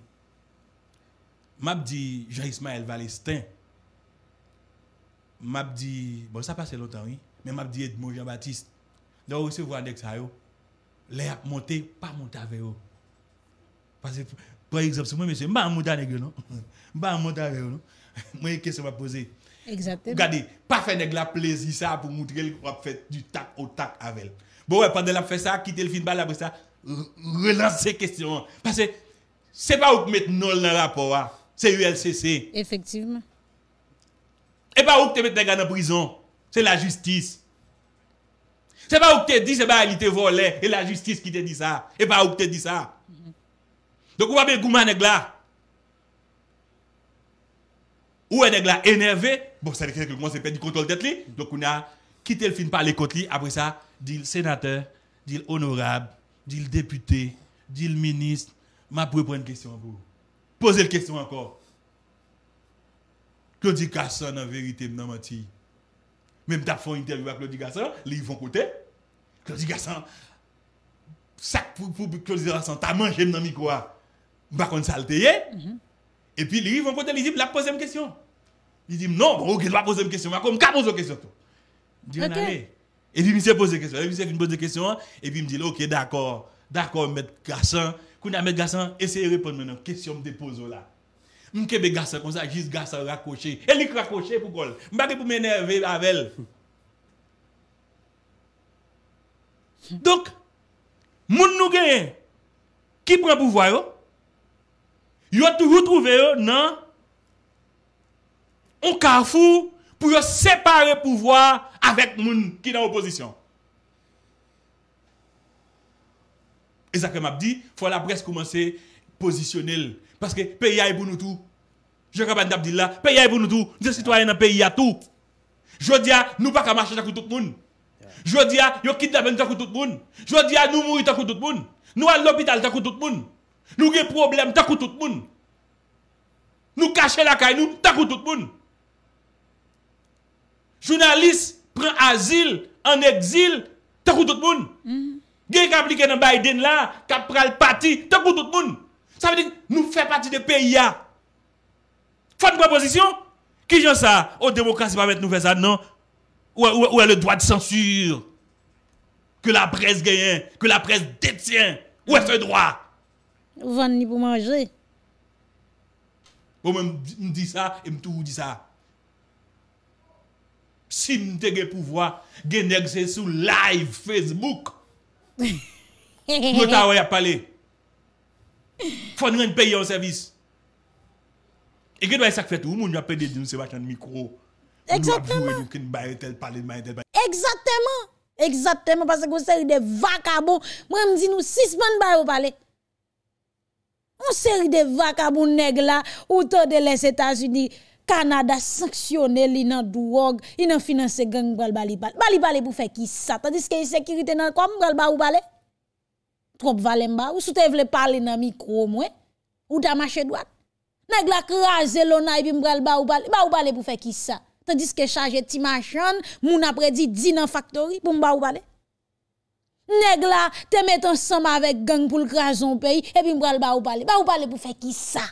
m'a dit Jean-Ismaël Valestin m'a dit bon ça passe longtemps oui, mais m'a dit Edmond Jean-Baptiste Donc recevoir avec ça Les monté pas monter avec eux. Parce que par exemple, si moi monsieur, pas monter avec non. [laughs] M'a monter avec non. [laughs] Moi question m'a poser. Exactement. Regardez, pas faire la plaisir ça pour montrer qu'on fait du tac au tac avec Bon, pendant la fait ça, quitter le balle après ça, relancer questions. Parce que c'est pas où mettre non dans le rapport, hein. c'est ULCC. Effectivement. Et pas où te mettre dans la prison, c'est la justice. C'est pas où te dit, c'est pas il te volé, et la justice qui te dit ça. Et pas où te dit ça. Donc, on va bien Gouman nèg là. Ou est là énervé, bon, c'est veut dire que moi, c'est perdu contrôle tête Donc, on a quitté le film par les côtes après ça, dit sénateur, dit honorable, dit député, dit ministre, m'a pour une question pour vous. Posez la question encore. Claudie Gasson, en vérité, m'a menti. Même t'as fait une interview avec Claudie Gasson, ils vont côté. Claudie Gasson, ça pour, pour Claudie tu as mangé dans le micro. M'a qu'on salté. Et puis, ils vont côté, ils disent, la posez une question. Ils disent, non, bon, il pas poser une question. Comme, pas poser une question. toi. on Evi mise pose kwen se. Evi mise pose kwen se. Evi me dile, OK, d'accord. D'accord, mette gasan. Koune a mette gasan. Esye repon menen. Kwen si yon m te pozo la. Mkebe gasan. Kwa sa, jis gasan rakoshe. Elik rakoshe pou kol. Mbake pou menen avel. Donk, moun nou gen. Ki pren pou vwa yo. Yo tou rou trove yo nan. O ka fou. pour séparer le pouvoir avec les gens qui sont en opposition. Et ça que m'a dit, faut la presse commencer à positionner. Parce que le pays est pour nous tous. Je ne suis capable de dire le pays est pour nous tous. sommes citoyens dans le pays à tout. Je dis, nous ne pas marcher avec tout le monde. Je dis, nous kidnappons avec tout le monde. Je dis, nous mourons avec tout le monde. Nous à l'hôpital avec tout le monde. Nous avons des problèmes avec tout le monde. Nous cachons la caille, nous, avec tout le monde journaliste prend asile en exil, t'as tout le monde. Mm-hmm. Gen qui appliqué dans Biden là, qui prend le parti, t'as tout le monde. Ça veut dire que nous faisons partie de pays. Faut une proposition qui j'en ça Aux oh, démocratie pas mettre nous faire ça non. Où est, le droit de censure que la presse gagne, que la presse détient Où est ce droit Vous vendez pour manger. vous je me dis ça et je me dis ça. Si mte ge pou vwa, gen neg se sou live Facebook. [laughs] Mwen ta woy ap pale. Fwa nou en peye an servis. E gen woy sak fet ou moun jwa pe de di nou se wachan mikro. Ekzatman. Moun jwa bouwe nou ken baye tel pale, baye tel pale. Ekzatman. Ekzatman. Pase kon seri de vakabo mwen mzi nou sisman baye ou pale. Kon seri de vakabo neg la ou to de lese ta jwi di... Kanada sanksyonel inan drog, inan finanse geng mbrel bali bali. Bali bali pou fe ki sa, tan diske yi sekirite nan kwa mbrel bali bali? Trop valen ba, ou sou te vle pale nan mikro mwen? Ou ta mache dwak? Neg la kraze lona epi mbrel bali bali, bali bali pou fe ki sa? Tan diske chaje ti machan, moun apredi dinan faktori pou mbrel bali? Neg la te met ansamba avek geng pou lkrazon peyi epi mbrel bali bali, bali bali pou fe ki sa?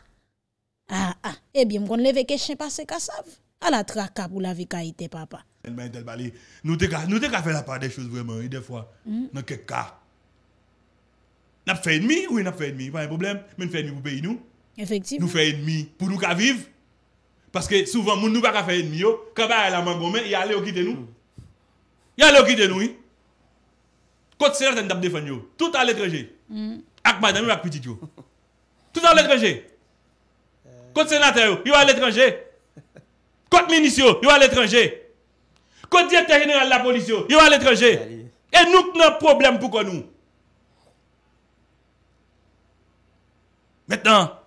Ha, ah, ha, ebyen eh mkon leve keshen pa se ka sav. A la tra ka pou la vi ka ite papa. Mwen mwen tel bali, nou te ka, nou te ka fè la pa de chouz vweman. E defwa, hmm. nou ke ka. Nap fè enmi, ouy nap fè enmi? Wan yon problem, mwen fè enmi pou be yon nou. Efektiv. Nou fè enmi pou nou ka viv. Paske souvan moun nou pa ka fè enmi yo. Kaba yon la man gome, yon le yo kite nou. Yon le yo kite nou yon. Kote sè la ten tap defan yo. Tout an letreje. Hmm. Ak madame ak pitit yo. Tout an letreje. Côté sénateur, il va à l'étranger. Côte ministre, il va à l'étranger. Côte directeur général de la police, il va à l'étranger. Et nous, nous avons un problème pour nous. Maintenant,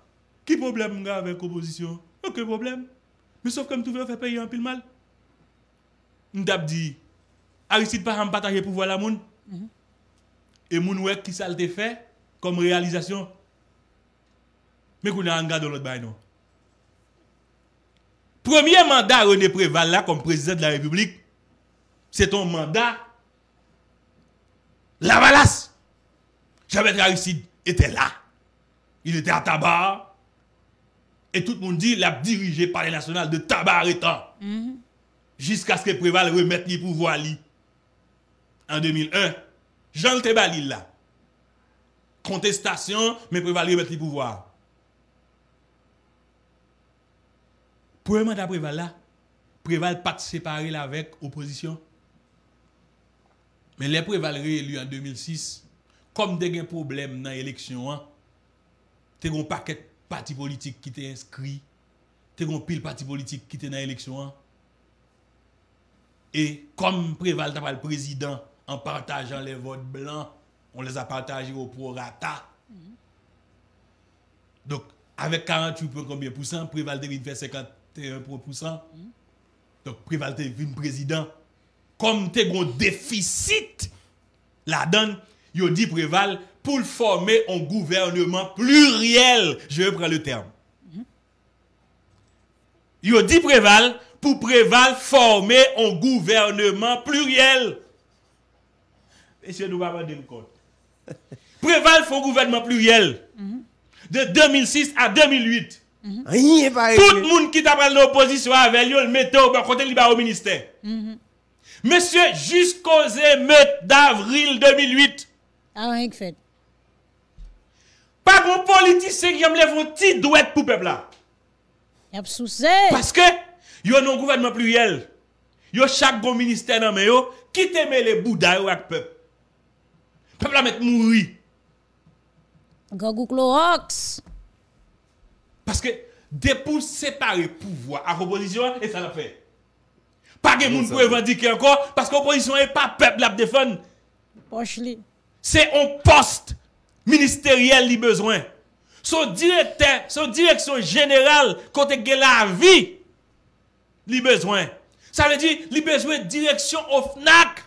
qui problème avec l'opposition Aucun problème. Mais sauf que nous fait payer un pile mal. Nous avons dit, Aristide pas partager pour voir la monde. Et -hmm. Et avons qui ça le fait comme réalisation. Mais qu'on a un gars dans l'autre bain, non. Premier mandat René Préval là comme président de la République, c'est un mandat la valasse. réussi, était là. Il était à Tabar. Et tout le monde dit, l'a dirigé par les nationales de Tabar et Tant. Mm-hmm. Jusqu'à ce que Préval remette les pouvoirs. En 2001, Jean Tebali là. Contestation, mais Préval remette les pouvoirs. Prèman ta prèval la, prèval pati separe la vek oposisyon. Men le prèval re-élu an 2006, kom deg en problem nan eleksyon an, te ron paket pati politik ki te inskri, te ron pil pati politik ki te nan eleksyon an, e kom prèval ta pal prezident an partajan le vot blan, on les a partajan ou prorata. Dok, avek 40 ou pen kambien pousan, prèval de vin fè 50, t'es 1%. Donc, Préval t'es président. Comme t'es un déficit, la donne, il dit Préval, pour former un gouvernement pluriel, je prends le terme. Il dit Préval, pour Préval former un gouvernement pluriel. Monsieur nous va le compte. [laughs] Préval fait un gouvernement pluriel. Mhm. De 2006 à 2008. Mm-hmm. Tout moun ki ta pral nan opozisyon avèl yo l metè ou bè kote liba ou minister Mè sè jusqu'o zè mèt d'avril 2008 Awen yè k fèd Pag moun politisyon yèm lèvon ti dwèt pou pepla Yèp sou zè Paskè yo nan gouvernement pluyel Yo chak gò minister nan mè yo kitè mè lè bouda yo ak pepla Pepla mèt mouri Gògou klo roks Parce que des pour séparer pouvoir à l'opposition, et ça l'a fait. Pas que monde pour revendiquer encore, parce que l'opposition n'est pas peuple à défendre. C'est un poste ministériel qui besoin. Son directeur, son direction générale, côté il la vie, il besoin. Ça veut dire, a besoin de direction FNAC,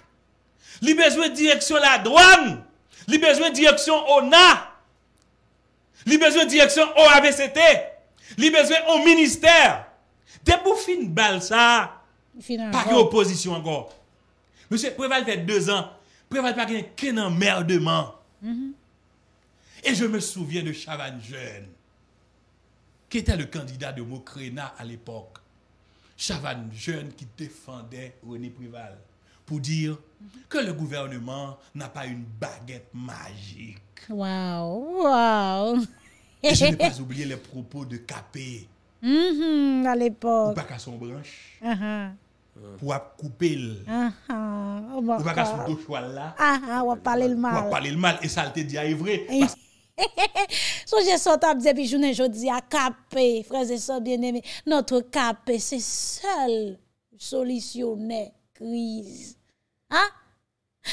il besoin de direction la douane, il besoin de direction NA. Li bezwen direction OAVCT. Li bezwen o minister. ministère. pou fin bal sa. Pas yon opposition encore. Monsieur Préval fait deux ans. Préval pas qu'un emmerdement. Mm-hmm. Et je me souviens de Chavan Jeune, qui était le candidat de Mokrena à l'époque. Chavan Jeune qui défendait René Préval pour dire mm-hmm. que le gouvernement n'a pas une baguette magique. Waw, waw E se ne [laughs] pas oubliye le propos de kapè Mh, mh, al epok Ou baka son branche uh-huh. Ou baka uh-huh, oh son dou choualla uh-huh, Ou baka son dou choualla E sa al te diya evre Sou jè sotan bize bi jounen jodi A kapè, freze son bien eme Notre kapè se sel Solisyonè Kriz Ha?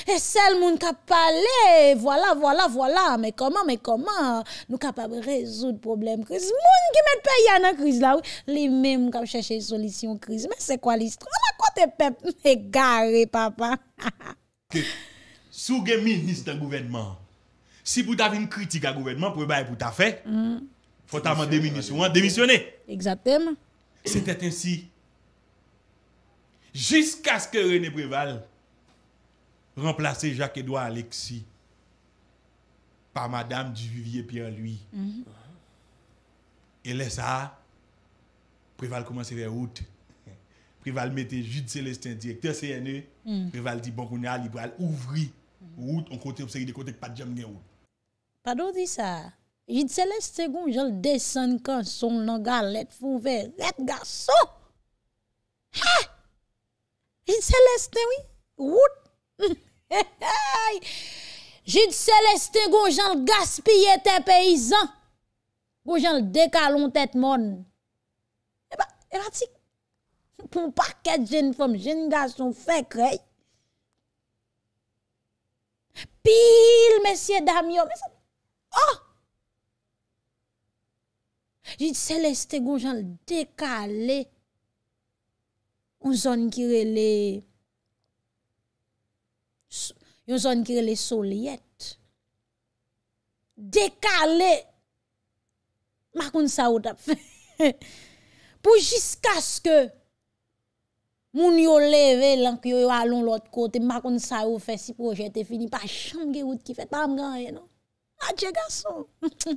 E sel moun kap pale, voilà, voilà, voilà, mè koman, mè koman, nou kapab rezoud problem kriz, moun ki mè tpe yana kriz la, li mè mou kap chèche solisyon kriz, mè se kwa listro, mè kote pep, [laughs] mè gare, papa. Sou gen minist an gouvenman, si pou ta fin kritik an gouvenman, pou e bay pou ta fe, pou hmm. ta man demisyon, ou an demisyonè. Exactèm. Sè tè tè si, jisk aske René Preval, remplase Jacques-Edouard Alexis pa Madame du Vivier pi an lui. E lè sa, prival komanse vey out. Prival mette Jude Celestin direktor CNE, prival di bankounal, lipral ouvri out, on kote ob seri de kote k pa djam ne ou. Pado di sa, Jude Celestin goun jol desen kan son noga let fouve, let garso! Ha! Jude Celestin, oui, out! Jit seleste gwo jan l gaspye te peyizan Gwo jan l dekalon tet mon eh E ba eratik Pon paket jen fom jen gaspon fek re Pil mesye dam yo Jit oh! seleste gwo jan l dekale Ou zon kirele yon zon kirele sole yet, dekale, makoun sa wot ap fe, [laughs] pou jiska ske, moun yo leve, lank yo yo alon lot kote, makoun sa wot fe si projete, fini pa chanm ge wot ki fe, tam ganye no, a dje gason, [laughs]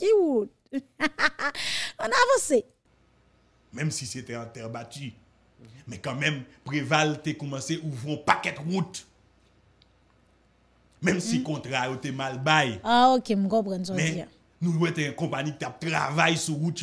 ki wot, [laughs] an avose. Mem si se te anter bati, mais quand même, Préval a commencé à ouvrir un paquet de routes. Même si le hmm. contrat était mal bail. Ah, ok, je comprends ce que Nous, nous une compagnie qui travaille sur route.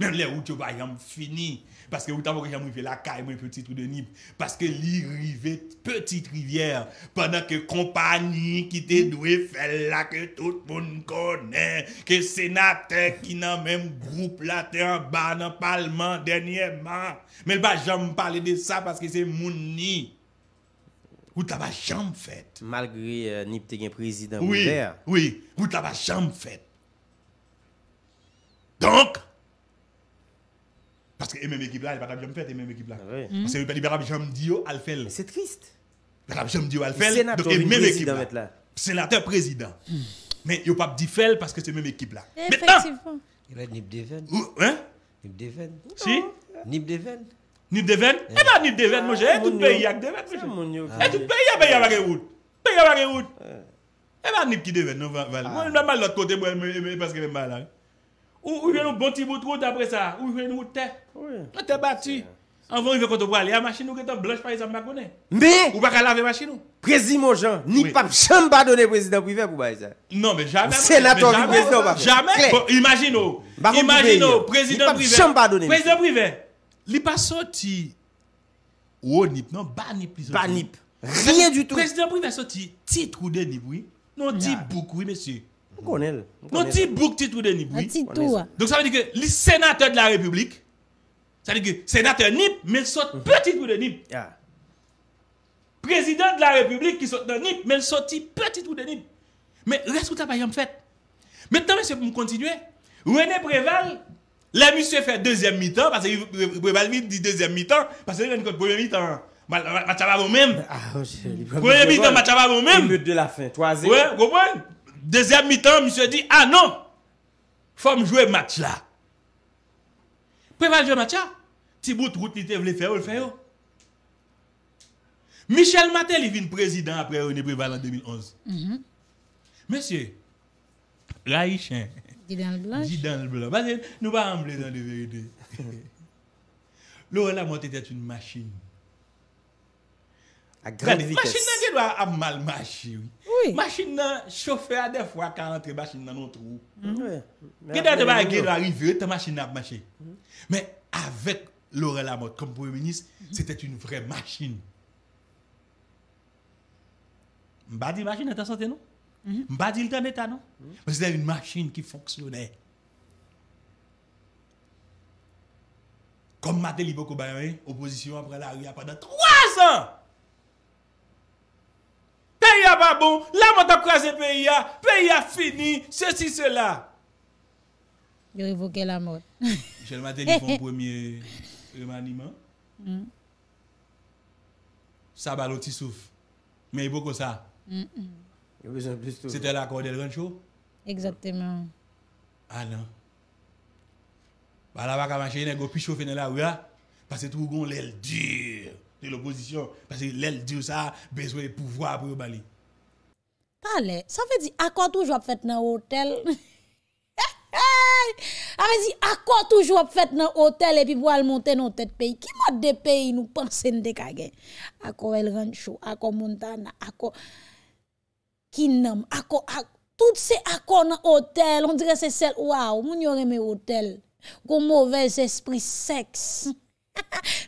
Même les routes, sont finies. Paske ou t'avou ke jan mou i ve la ka e mwen petit ou de Nip. Paske li rivet, petit rivier. Pendan ke kompani ki te dwe fel la ke tout moun konen. Ke senate ki nan menm groupe la te an ban nan palman denye man. Men ba jan mou pale de sa paske se moun ni. Ou t'avou a chanm fet. Malgri euh, Nip te gen prezidant moun der. Ou t'avou a chanm fet. Donk. Parce que même équipe là, elle va pas me faire, même équipe là. Ah parce que le va j'aime dire, elle fait. C'est triste. Elle j'aime jamais dire, elle fait. Donc, même équipe là. Sénateur président. Hmm. Mais il n'y a pas de faire parce que c'est même équipe là. Effectivement. Hein? Il va être Nip Deven. Hein? Nip Deven. Si? Nip Deven. Nip Deven? Eh, eh bien, Nip Deven, moi, ah, j'ai tout le pays avec Deven. Et eh, eh ben, tout pays avec route. Pays avec route. Eh bien, Nip qui Deven, non, va. Ah. Moi, je vais mal l'autre côté, parce que je vais mal là. Hein. Ou jwen nou bon ti bout route apre sa? Ou jwen nou te? Ou jwen nou te bati? Anvan yon ve koto wale, ya masin nou ke tan blanche parizan bakone? Me! Ou baka lave masin nou? Prezi mon jen, ni pap chan badone prezident privè pou baye sa? Non, men jaman. Ou senator vi prezident wap fè? Jamen! Imagin nou, imagin nou, prezident privè, prezident privè, li pa soti ou ou nip, nan ba nip? Ba nip. Rien du tout. Prezident privè soti tit kou de nip, oui? Non, di bouk, oui, mesey. connaît. Non, Donc ça veut dire que les sénateurs de la République, ça veut dire que sénateur Nip, mais il saute mhm. petit ou de Nip. Président de la République qui sort de Nip, mais il sortit petit ou de Nip. Mais résultat, pas en fait. Maintenant, monsieur, pour continuer, René Préval, les monsieur fait deuxième mi-temps, parce que Préval dit deuxième mi-temps, parce qu'il a une première mi-temps. Match à même. Premier mi-temps, match à même. Le ah, oh, but de la fin, troisième. Ouais, comprenez? Deuxième mi-temps, monsieur dit, ah non, il faut me jouer match là. jouer le match là. vous bout de route, il voulait faire, le fait. Michel Matel, il vient président après René Préval en 2011. Mhm. Monsieur, Raïchen. Dit le blanc. le blanc. nous ne pas blé dans les vérités. [laughs] Laurent Lamonte était une machine. À grande vitesse. Machine a mal marché. Oui. Machine là, chauffeur des fois quand entre machine dans notre trou. Mm-hmm. Oui. Quand tu vas guerre arriver, ta machine a marcher. Mm-hmm. Mais avec Laurel Lamotte comme premier ministre, mm-hmm. c'était une vraie machine. M'a dit machine à ta santé non M'a dit le temps d'état non c'était une machine qui fonctionnait. Comme Matéli Bokobayon, opposition après la rue pendant trois ans. Ya ba bon, la man ta kwa se peyi ya, peyi ya fini, se si se la. Yo evoke la man. Je l maten li fon pwemye reman iman. Sa balon ti souf, men evoke sa. Se te la kwa del ren chou? Eksaktemen. A nan. Ba la va kwa man chenye negon pi chou fene la ou ya. Pase tou gon lel dir, te l'oposisyon. Pase lel dir sa, bezwe pouvwa pou yo bali. Ale, sa fe di akon toujou ap fet nan otel. A fe di akon toujou ap fet nan otel epi pou al monten nan otet peyi. Ki mat de peyi nou panse n de kage? Akon El Rancho, akon Montana, akon Kinam, akon akon. Tout se akon nan otel, on dire se sel. Waw, moun yore me otel. Kon mouvez espri seks.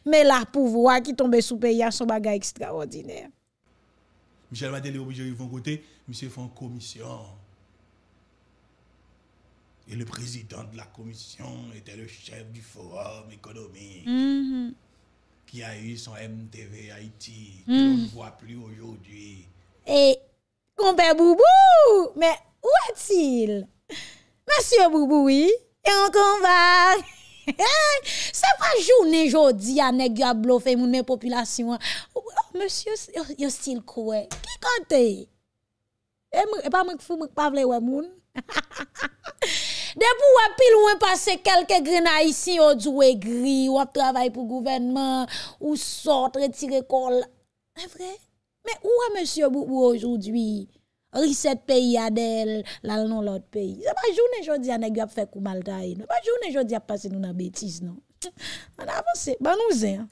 Me la pou vwa ki tombe sou peyi aso baga ekstraordiney. Michel Matel est obligé de vont côté, monsieur fait commission. Et le président de la commission était le chef du forum économique mhm. qui a eu son MTV Haïti, mhm. On ne voit plus aujourd'hui. Et compère Boubou, mais où est-il Monsieur Boubou, oui, et on va. Se fwa jounen jodi ane gya blo fe moun men popilasyon, oh, monsye yo stil kowe, ki kante? E, e pa mwen fw mwen pavle wè moun? [laughs] Depou wè pil wè pase kelke grena isi, wè di wè gri, wè travay pou gouvenman, wè sort, wè tire kol. E vre? Mè ou wè monsye yo bou ou joudwi? Riset peyi adel, lal non lout peyi. Ba jounen joun di ane gwa fek ou mal daye. Ba jounen joun di ap pase nou nan betiz nan. [laughs] Man avanse, ban nouzen.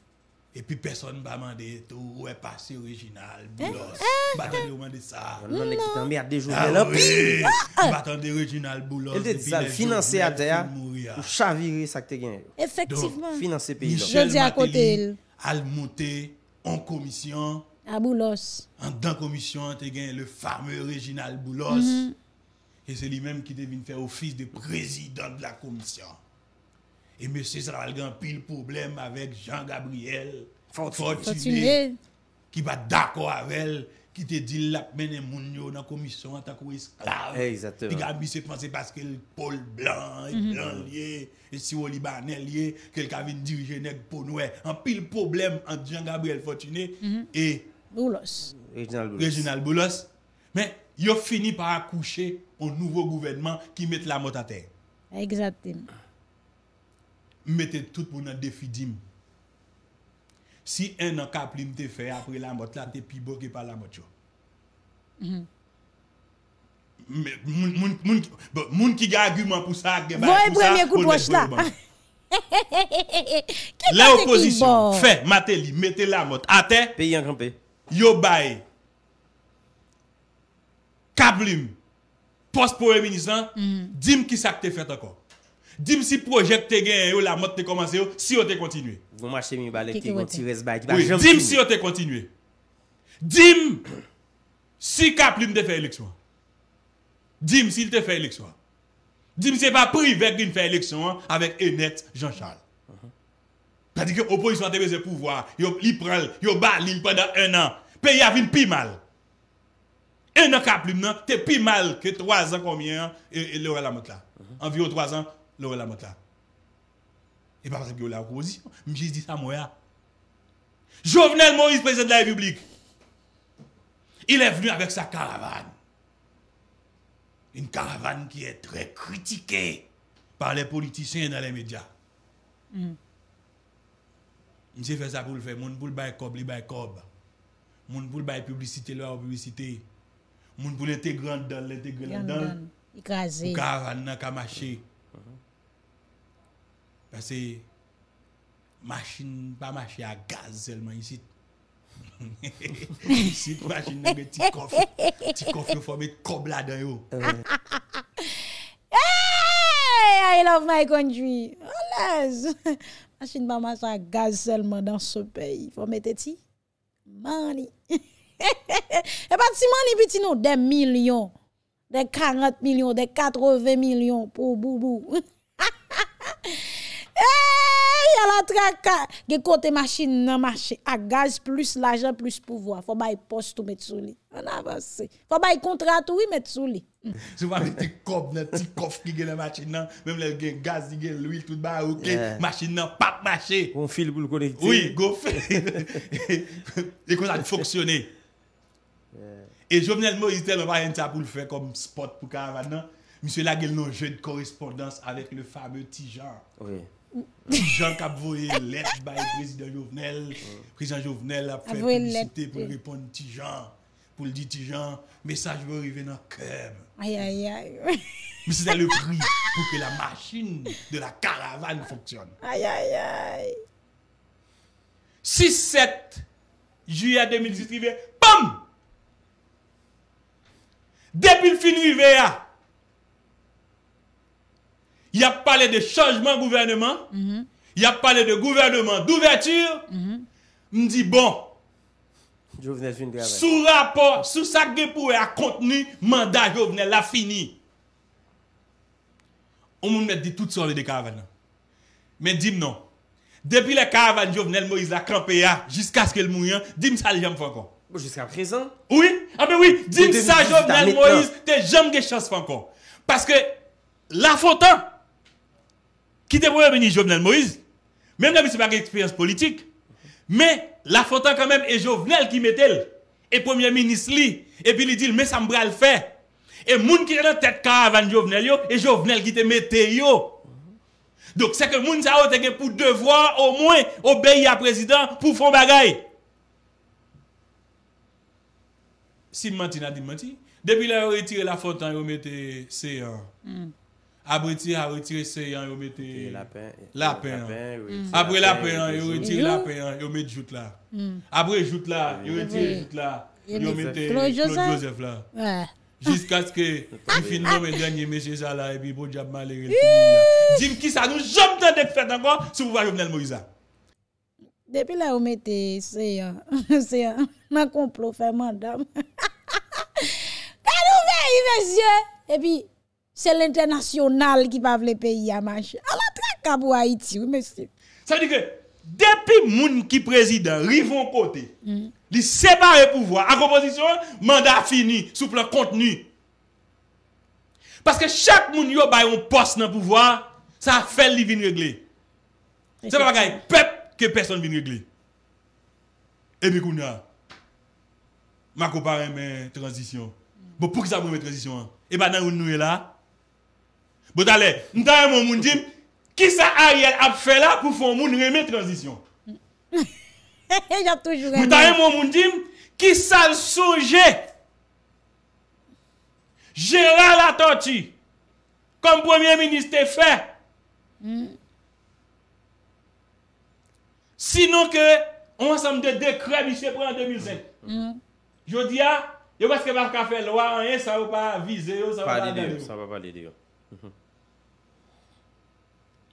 E pi person ba mande tou ou e pase regional eh, boulos. Ba jounen joun de sa. Nan ne non. kitan bi at ah de joun ah, ah. de lopi. Ba joun de regional boulos. E de sa finanse a de ya ou chaviri sakte gen. Efectiveman. Finanse peyi do. Michel Mateli al monte an komisyon A Boulos. An dan komisyon an te gen le fame Reginald Boulos. E se li menm ki te vin fè ofis de prezident de la komisyon. E mè se sraval gen an pil problem avèk Jean-Gabriel Fortuné. Ki pa dako avèl ki te dil lakmen e moun yo nan komisyon an tako esklav. E exactevan. Ti ga misè panse paske l'Pol Blan, l'Iblan mm-hmm. liye. E si wò li banen liye, kelka vin dirijenèk Pounouè. An pil problem an Jean-Gabriel Fortuné e... Boulos. Regional Boulos. Men, yo fini pa akouche on nouvo gouvenman ki met la mot mm-hmm. bon, a te. Exact. Mete tout pou nan defi di m. Si en an kap li m te fe apre la mot la, te pi boke pa la mot yo. M. Moun ki ge agumen pou sa, ge ba pou sa, pou nek boleman. La oposisyon fe, mate li, mete la mot a te. Pe yankanpe. Yo baye, kaplim, post-pro-eminizan, mhm. dim ki sak te fet akon. Dim si projekte gen yo la mot te komanse yo, si yo te kontinue. Gouman che mi balek te konti res bagi. Dim si yo te kontinue. Dim si kaplim de fe eleksyon. Dim si il te fe eleksyon. Dim se pa privek di fe eleksyon avèk Enet Jean-Charles. C'est-à-dire que l'opposition a le pouvoir, il prend, il il pendant un an. Le pays a vu plus mal. Un an plus plume, c'est plus mal que trois ans combien, hein? et, et la mot là. Uh-huh. Environ trois ans, l'aurait la mot là. Et pas parce que la opposition. Je dis ça moi. Hein. Jovenel Moïse, président de la République, il est venu avec sa caravane. Une caravane qui est très critiquée par les politiciens et dans les médias. Mm. Mwen se fè sa pou l fè, moun pou l bay kob li bay kob, moun pou l bay publisite lwa ou publisite, moun pou l ete grandan, l ete grandan, pou ka ranna, ka mashè. Pase, mashè, pa mashè a gaz selman, yisit, yisit mashè nan gen ti kof, ti kof yo fòm ete kob la dan yo. [laughs] Hey, I love my country, alaz oh! [laughs] A chine maman sa gaz selman dan se peyi. Fomete ti? Mani. [laughs] E pat si mani biti nou de milyon. De karat milyon. De katreve milyon pou bou bou. [laughs] Hey, ala tra ka, ge kote machin nan mache, a gaz plus l'ajan plus pouvoa, fo ba yi post ou met sou li, an avanse, fo ba yi kontrate ou yi met sou li. Sou pa meti kob nan, ti kof ki gen nan machin nan, menm le gen gaz di gen l'ouil tout ba, ok, machin nan, pap mache. Gon fil pou l'konevite. Oui, gon fil. E kon sa di foksyone. E jom nen mo yi ten mwa ba yen ta pou l'fe kom spot pou ka vand nan, mswe la gen non, l'onje de korespondans avek le fame ti jan. Oui. Ti jan k ap voye let by prezident Jovenel Prezident Jovenel ap fè publicite pou repon ti jan Pou l di ti jan Mè sa jwè rive nan kèm Ayayay Mè se zè lè pri pou kè la machin de la karavan foksyon Ayayay 6-7 juya 2018 POM Depil finu IVEA y ap pale de chanjman gouvernement, mm-hmm. y ap pale de gouvernement d'ouverture, m mm-hmm. di bon, sou rapport, sou sak non. bon, ah de pouwe a kontenu, manda yo vnen la fini. O m m net di tout sol de karavan nan. Men dim nan. Depi le karavan yo vnen l Moïse la kranpe ya, jiska skil moun yan, dim sa l jem fankon. Ou jiska prison? Oui, a be oui, dim sa yo vnen l Moïse, te jem gè chans fankon. Paske la fontan, Qui était premier ministre Jovenel Moïse Même si ce pas une expérience politique. Mais la Fontaine quand même est Jovenel qui mettait et premier ministre lui, et puis il dit mais ça me le fait. Et moun qui est dans tête caravane Jovenel yo et Jovenel qui te mettait yo. Donc c'est que moun ça te pour devoir au moins obéir à président pour faire choses. Si menti n'a dit menti, depuis là retiré la Fontaine, il mettez C1. Abre ti, abre ti re se yon, yon mette la pen. Abre eh, la pen, mm. yon reti la pen, yon mette jout la. Mm. Abre jout la, yon reti la jout la, yon mette Claude Joseph la. Jisk aske, yon fin nou men genye mesye sa la, epi bon jab man le reti moun ya. Dib ki sa nou jom ten dek fèt ango, sou pou vwa jounen Moriza. Depi la, yon mette se yon, se yon, man kon plo fè man dam. Kan nou ve yon mesye, epi, c'est l'international qui va le pays à marcher. Alors, la traque pour Haïti, oui, monsieur. Ça veut dire que depuis moun qui président rivon côté, Ils séparent le pouvoir à composition mandat fini sous plan contenu. Parce que chaque personne qui a un poste dans le pouvoir, ça fait li vin régler. C'est pas un peuple que personne vient régler. Et puis qu'on a ma compare mais transition. Bon pour qui ça une transition hein? Et maintenant, dans nous là, Bouta le, mtaye moun moun jim, ki sa a yel ap fela pou fon moun reme tranzisyon? He [laughs] he, jatoujou reme. Mtaye moun moun jim, ki sa l souje? Jera la toti, konm pwemyen ministe fè. Hmm. Sinon ke, on sa mde dekremise pre an 2005. Jodi ya, yo wè skè va fka fè lwa anye, sa wè pa vize yo, sa wè pa lade yo. Sa wè pa lide yo.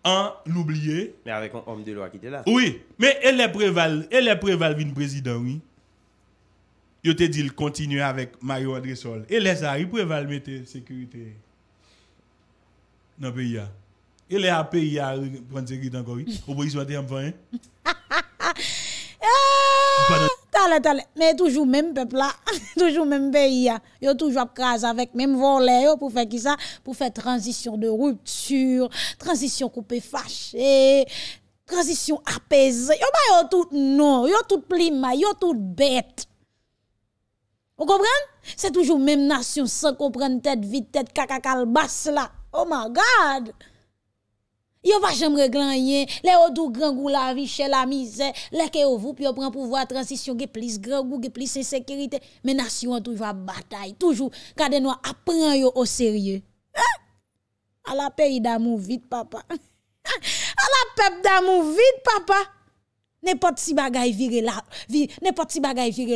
An oubliye. Mè avèk an omi de loi ki te la. Ouye. Mè elè preval. Elè preval vin prezidan ouye. Yo te dil kontinu avèk Mario Adresol. Elè sa ripreval mè te sekurite. Nan pe ya. Elè ap pe ya prant se gridan kouye. Ou bo yi swate yam fanyen. Ha [laughs] ha ha. Mè toujou mèm pepla, [laughs] toujou mèm peya, yo toujou apkaz avèk mèm volè yo pou fè ki sa, pou fè tranzisyon de ruptur, tranzisyon koupè fachè, tranzisyon apèzè, yo bè yo tout non, yo tout plima, yo tout bèt. Ou komprèn? Sè toujou mèm nasyon sa komprèn tèt vide tèt kakakal bas la. Oh my God! Yo va jemre glan yen, le ou dou grangou la vi, chè la mizè, le ke ou vup, yo pran pou vwa transisyon ge plis, grangou ge plis, se sekirite. Men asyo an toujwa batay, toujou kade nou apren yo o serye. A la pep di amou vit, papa. A la pep di amou vit, papa. Nè pot si bagay vire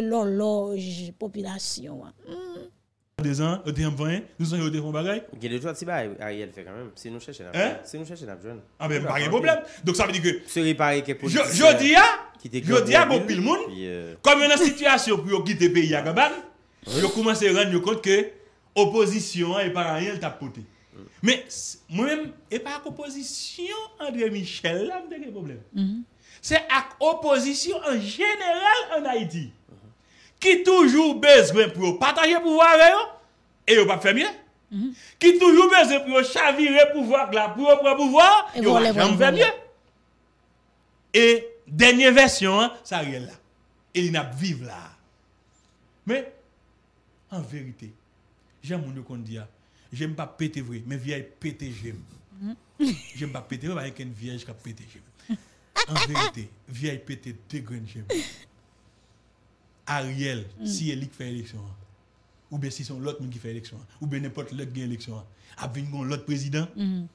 loloj, populasyon. Hmm. Ah, de zan, ou de yon pwoyen, nou san yon defon bagay. Gye de jwa tiba a riyel fe kwa mwen, se nou chèche na pjwen. A be mwen pari e pwoblèm, dok sa mwen di kwe, jodi a, jodi a bo pil moun, kom yon an situasyon pou yo kite pe yagaban, yo kouman se ranyo kont ke oposisyon e pari a riyel tap pwote. Me mwen e pa ak oposisyon Andre Michel, an de kwe pwoblèm. Se ak oposisyon an jenerel an Haiti, ki toujou bezwe pou yo pataje pouwa reyo, E yo pa fèmye. Ki toujou bezè pou yo chavirè pou vwak la, pou yo prè pou vwak, yo pa fèmye. E denye versyon, sa riel la. Elina bviv la. Men, an verite, jèm mounou kon diya, jèm pa pète vwe, men vieye pète jèm. Jèm pa pète vwe, ba yè ken vieye jka pète jèm. An verite, vieye pète de gren jèm. Ariel, mm. si yè lik fèmye jèm, oube si son lot moun ki fè eleksyon, oube nepot lot gen eleksyon, ap vin moun lot prezident, mem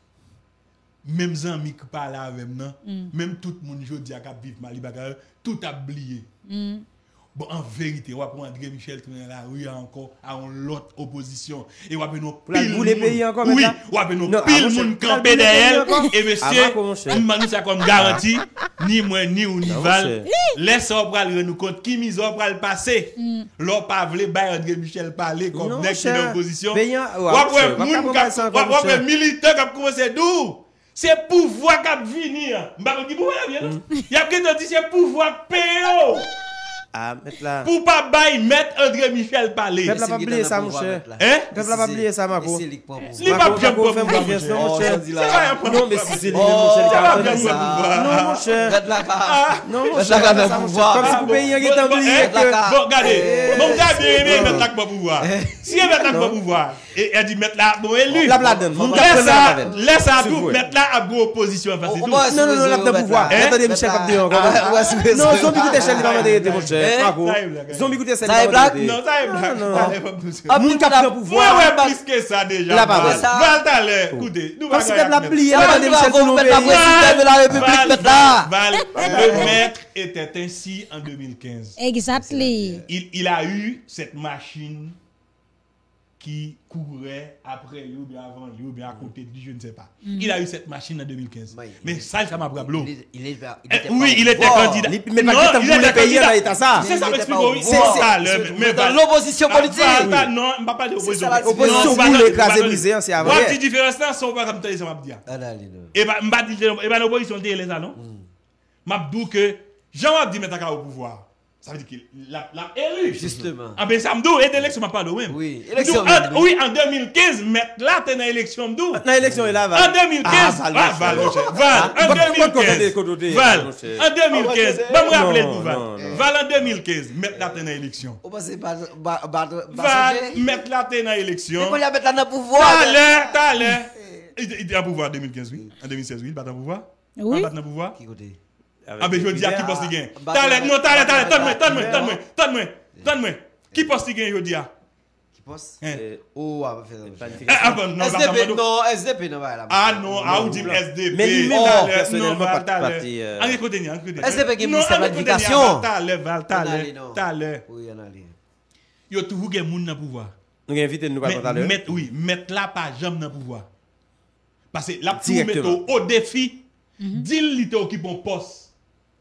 mm-hmm. zan mi ki pala avèm mm-hmm. nan, mem tout moun jo di ak ap viv mali baga, tout ap bliye. Hmm. Bon, an verite, wap wè Andre Michel trènyè la rüya ankon an lòt oposisyon e wap wè nou pil moun wè nou non, ah, pil moun kampè ah, mm. non, de el e mè sè, un manousa konm garanti, ni mwen ni unival, lè sè wò pral renou kont ki miz wò pral pase lò pa vle bay Andre Michel pale konm nek tè lò oposisyon wap wè moun, wap wè milite konm konm se dù se pouvoi konm vinir mba rè gip wè, yè nou mm. yè apre ton disye pouvoi peyo Ah, là. Pour pas bailler mettre André Michel parler. Ne pas oublier ça, mon cher. Ne pas oublier ça, ma Marco. C'est pas bien pour faire confiance, mon cher. Non, mais si c'est lui, mon cher, il Non, mon cher. Non, mon cher. Comme si vous payez un guet en Bon, euh, regardez. Euh, bon, regardez, euh, mettre pour pouvoir. Si il mettre pour pouvoir et elle dit mettre là bon élu la bladen laisse à tout mettre là à gros opposition face tout non non non la pouvoir attendez Michel Cap encore. non zombie qui t'échelle pas m'aider mon cher bravo zombie qui t'échelle ça est blague non ça est blague non mon cap de pouvoir ouais ouais plus que ça déjà la parole val d'aller nous parce que la plier attendez Michel Cap Déon président de la République mettre là le maître était ainsi en 2015 exactement il il a eu cette machine qui courait après lui ou bien avant lui ou bien à côté de lui, je ne sais pas. Mm Il a eu cette machine en 2015. Oui, mais il, ça, ça m'a bra Il, il, est, il eh, était oui, il était candidat. Mais non, il était candidat. ça. C'est ça, m'explique. C'est ça, dans l'opposition politique. Non, je ne pas d'opposition. L'opposition voulait écraser brisé, c'est avant. La petite différence, là, c'est pas comme ça, je dire. Et bien, l'opposition, c'est les non Je dis que Jean-Mabdi mettre au pouvoir. Ça veut dire que l'a élu. Justement. Ah ben ça me dit, et l'élection m'a pas de même. Oui, élection. Ah, oui, en 2015, mais là, tu as l'élection élection d'où Dans l'élection, là, va. En 2015, ah, Val, Val, en ah, 2015, Val, en 2015, bah me rappeler tout Val. Val en 2015, ah, mettre là, tu as une élection. On passe pas, Val, mettre là, tu as une élection. Mais mettre là dans le pouvoir. T'allais, t'allais. Eh. Il était en pouvoir en 2015, oui. En 2016, oui, il bat en pouvoir. Oui. Il bat en pouvoir. Qui côté A be, non, non. yo di a kipos di gen. Tane mwen, tane mwen, tane mwen, tane mwen, tane mwen. Kipos di gen yo di a. Kipos? Ou, a fe, a fe, a fe, a fe. SDP non, SDP non va e la mwen. A nou, a ou jim SDP. Meni mwen, personel mwen pati pati. A mwen kote nyan, a mwen kote nyan. SDP gen mwen semanifikasyon. Tane mwen, tane mwen, tane mwen. Ou, yon alen. Yo, tou fou gen moun nan pouwa. Nou gen vite nou pati pati talen. Met, oui, met la pa jam nan pouwa. Pase, lap tou met ou o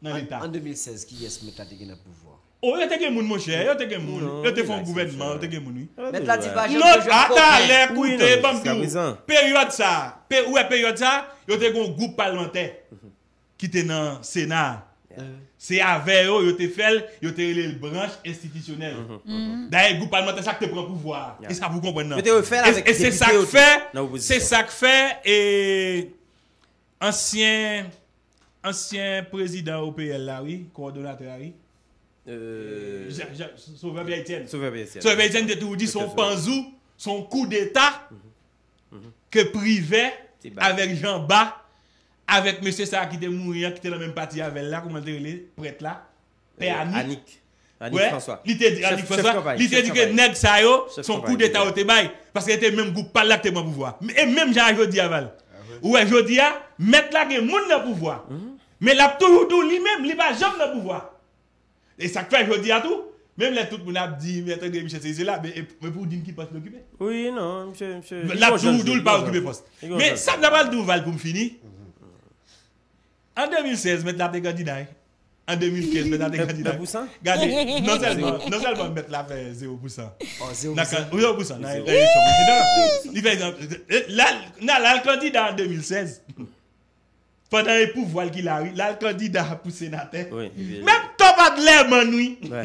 An 2016, ki yes metate gen apouvo. O, oh, yo te gen moun monshe, yo te gen moun. Non, yo te fon gouvenman, yo te gen moun. Met la divajan monshe. Atta, le akoute, bambi ou. Periwad sa, periwad sa, yo te kon goupalmente. Ki te nan sena. Se ave yo, yo te fel, yo te le branche institisyonel. Mm-hmm, mm-hmm. mm-hmm. Da e goupalmente sa ki te pronpouvo. E sa pou konpwen nan. E se sa ki fe, se sa ki fe, e ansyen... Ansyen prezident europey el euh, la euh, wi, kwa donatè la wi. Souvep ya Etienne. Souvep ya Etienne. Souvep ya Etienne te tou di son panzou, son kou d'eta, ke mhm. mhm. prive, avek jan ba, avek mese sa akite moun riyan, akite la menm pati yavel la, kouman te rele, pret la, pe Anik. Anik François. Li te di, Anik François. Li te di ki neg sa yo, son kou d'eta o te bay, paske ete menm goupalak te mou mouvoa. Et menm jan ajo di aval. Ouwe jodi ah, a, met lage moun la pouvoi. Me lap tou ou dou li mem, li pa jom la pouvoi. E sak fay jodi a tou. Mem le tout moun ap di, met lage Michel Seize la, me pou din ki post l'okipè. Oui, non, M. M. Lap tou ou dou l'pa okipè post. Me sab nabal dou val pou m finit. An 2016, met lage M. M. En 2015, mè nan te kandida. Zéro poussant? Gade, nan selman mèt la pè zéro poussant. Oh, zéro poussant. Nakan, zéro poussant nan. Zéro poussant. Li fè exemple. Nan, nan lal kandida an 2016. Fè nan epou vwal ki la wè. Lal kandida a poussé nan ten. Wè. Mèm tobat lè man wè. Wè.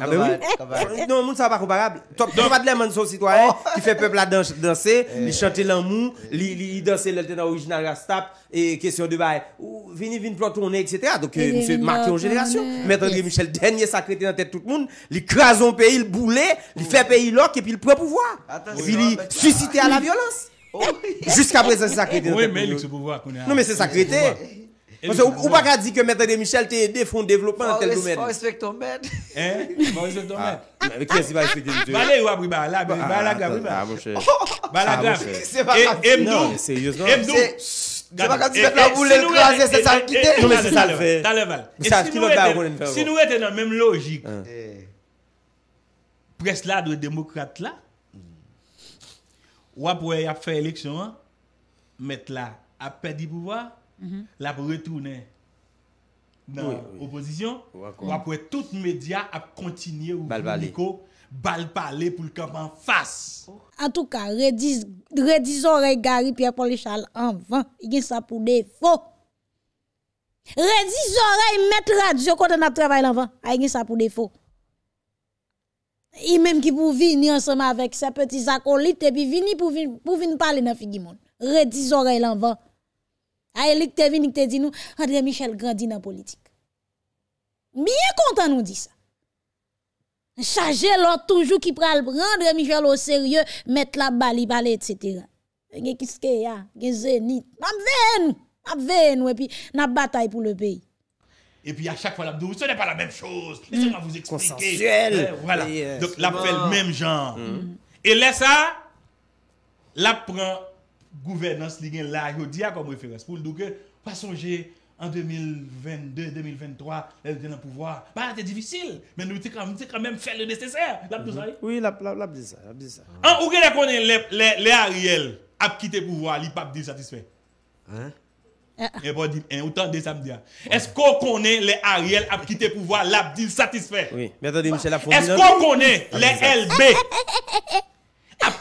Ah ben oui. Non, ça sa pas comparable. Top main de son citoyen qui oh. fait peuple à danser, eh. il chante l'amour, il danse l'alternat original Rastap et question de bail. Vini vini pour tourner etc. Donc monsieur marqué en génération. Maître André Michel dernier sacré dans la tête tout le monde, il crase son pays, il boulet, il fait pays loc et puis il prend pouvoir. Et puis il suscite à la violence. Oh, Jusqu'à présent c'est sacré. Oui, mais il pouvoir. Non mais c'est sacré. Ou pa ka di ke Mètre Demichel te yede fonds dèveloppant nan tel nou mèd? Fa ou esvek ton mèd? He? Fa ou esvek ton mèd? Ve kè si va esvek ton mèd? Ba lè ou wabri ba? Ba lè ou wabri ba? Ba lè ou wabri ba? Ba lè ou wabri ba? Ba lè ou wabri ba? Se pa ka di... E mdou! E mdou! Se pa ka di pep la woulè krasè se sa kite? Non mè se sa lè val. Sa lè val. Si nou ete nan mèm logik, pres la dwe demokrate la, wap wè yap fè eleksyon, la pou retoune nan opozisyon pou apwe tout medya ap kontinye ou pouniko balpale pou l'kampan fass an tou ka redi zorey gari pierre polichal anvan y gen sa pou defo redi zorey met radio konten ap travay l'anvan a ah, y gen sa pou defo y menm ki pou vin y ansama avek sa peti zakolite pou vin pale nan figi mon redi zorey l'anvan A elik te vin, te di nou, André Michel grandit nan politique. Bien content nous dit ça. Chaje toujours toujours qui pral prendre Michel au sérieux, mettre la bali balé, etc. Qu'est-ce qu'il y gen zénit. Map ven, map Nous et puis na bataille pour le pays. Et puis à chaque fois, l'abdou, ce n'est pas la même chose. Laissez-moi hmm. vous expliquer. Euh, voilà. Donc l'appel même genre. Hmm. Et là, ça, l'apprend gouvernance li gen la yo comme référence pour le passager pas songer en 2022 2023 bah, elle était dans pouvoir pas bah, difficile mais nous quand même faire le nécessaire la mm oui la la la dit ça la dit ça ah ou gen connaît les les les Ariel a quitté pouvoir il pas satisfait hein et bon, hein, autant de samedi. Hein. Est-ce qu'on connaît les Ariel à quitter pouvoir dit satisfait Oui, mais attendez, monsieur la Est-ce qu'on connaît hein? les ah, LB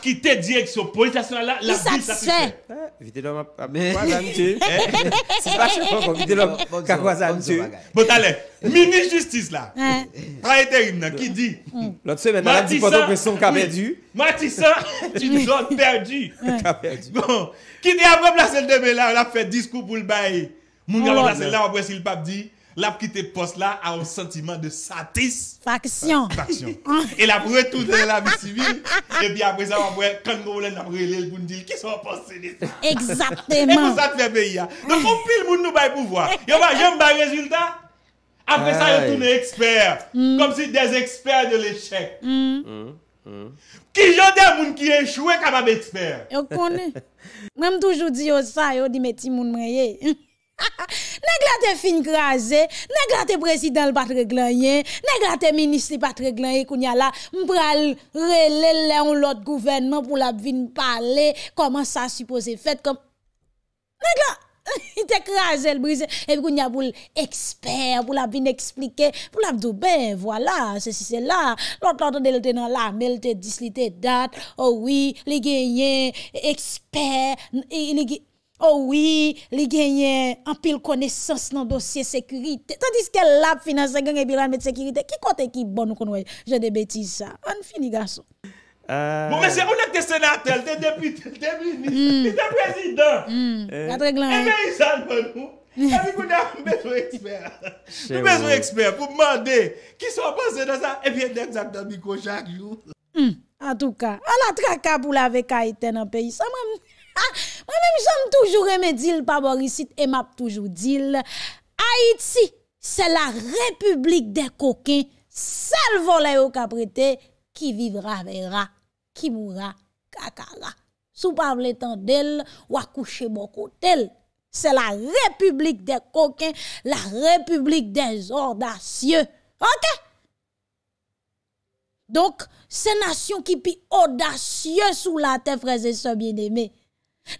quitter direction police nationale là, la ville satisfait. Hein? Vite l'homme ah, monsieur. Eh, eh, eh, c'est pas chaud [laughs] vite l'homme quoi ça monsieur. Bon allez, ministre justice là. Pas intérim qui dit mm. L'autre semaine elle a dit pas pression qu'a perdu. Matissa, [laughs] tu donnes perdu. perdu. Bon, qui dit après placer le demain là, on a fait discours pour le bail. Mon gars là, c'est là après s'il pas dit la pou ki te post la a ou sentiman de satis... Faksyon. Faksyon. [laughs] E la pou re tou de la mi sivil, e bi apre zan wap wap wap kank gwo wale nan pou re le lboun dil ki sou wap post senesa. Eksatemen. E pou zan te fe beya. Nou pou pil moun nou bay pou vwa. Yo wap jenm bay rezultat, apre sa yo toune ekspert. Kom si dez ekspert de l'eshek. Ki jode a moun ki e choue kama bè ekspert. Yo koni. Mwen m toujou di yo sa, yo di meti moun mreye. Mwen mwen. [laughs] Nèk la te fin graze, nèk la te prezident le batreglen yen, nèk la te ministri batreglen yen koun ya la mbra lè lè lè ou lòt gouvernement pou la bin pale, koman sa suppose fèt kom... Nèk la, [laughs] te graze lè brise, e pou koun ya bou l'ekspert pou la bin eksplike, pou la bin dò ben, voilà, se si se la. Lòt lòt an de lè tè nan la, mèl tè disli tè dat, owi, oh lè genyen, ekspert, nèk genyen... Oh Ouwi, li genyen anpil konesans nan dosye sekurite. Tandis ke lab finanse genye bilan met sekurite, ki kote ki bon nou konwe je de betise sa. An finiga sou. Mwen se unak te senatel, te depitel, te brinist, te prezidant. E ve yi salman ou? E vi kou nan mbezo eksper. Mbezo eksper pou mande ki sou apazen an sa evyen denzak dan miko chak lyo. An tou ka, an la trakab ou la ve kaiten an peyi sa man. Mwen ah, mèm chanm toujou reme dil pa borisit e map toujou dil. Ha iti, se la republik de kokin, salvo la yo kaprete, ki vivra veyra, ki moura kakala. Sou pavle tan del, wakouche mokotel. Se la republik de kokin, la republik de zordasye. Ok? Donk, se nasyon ki pi odasye sou la te freze se mwen eme.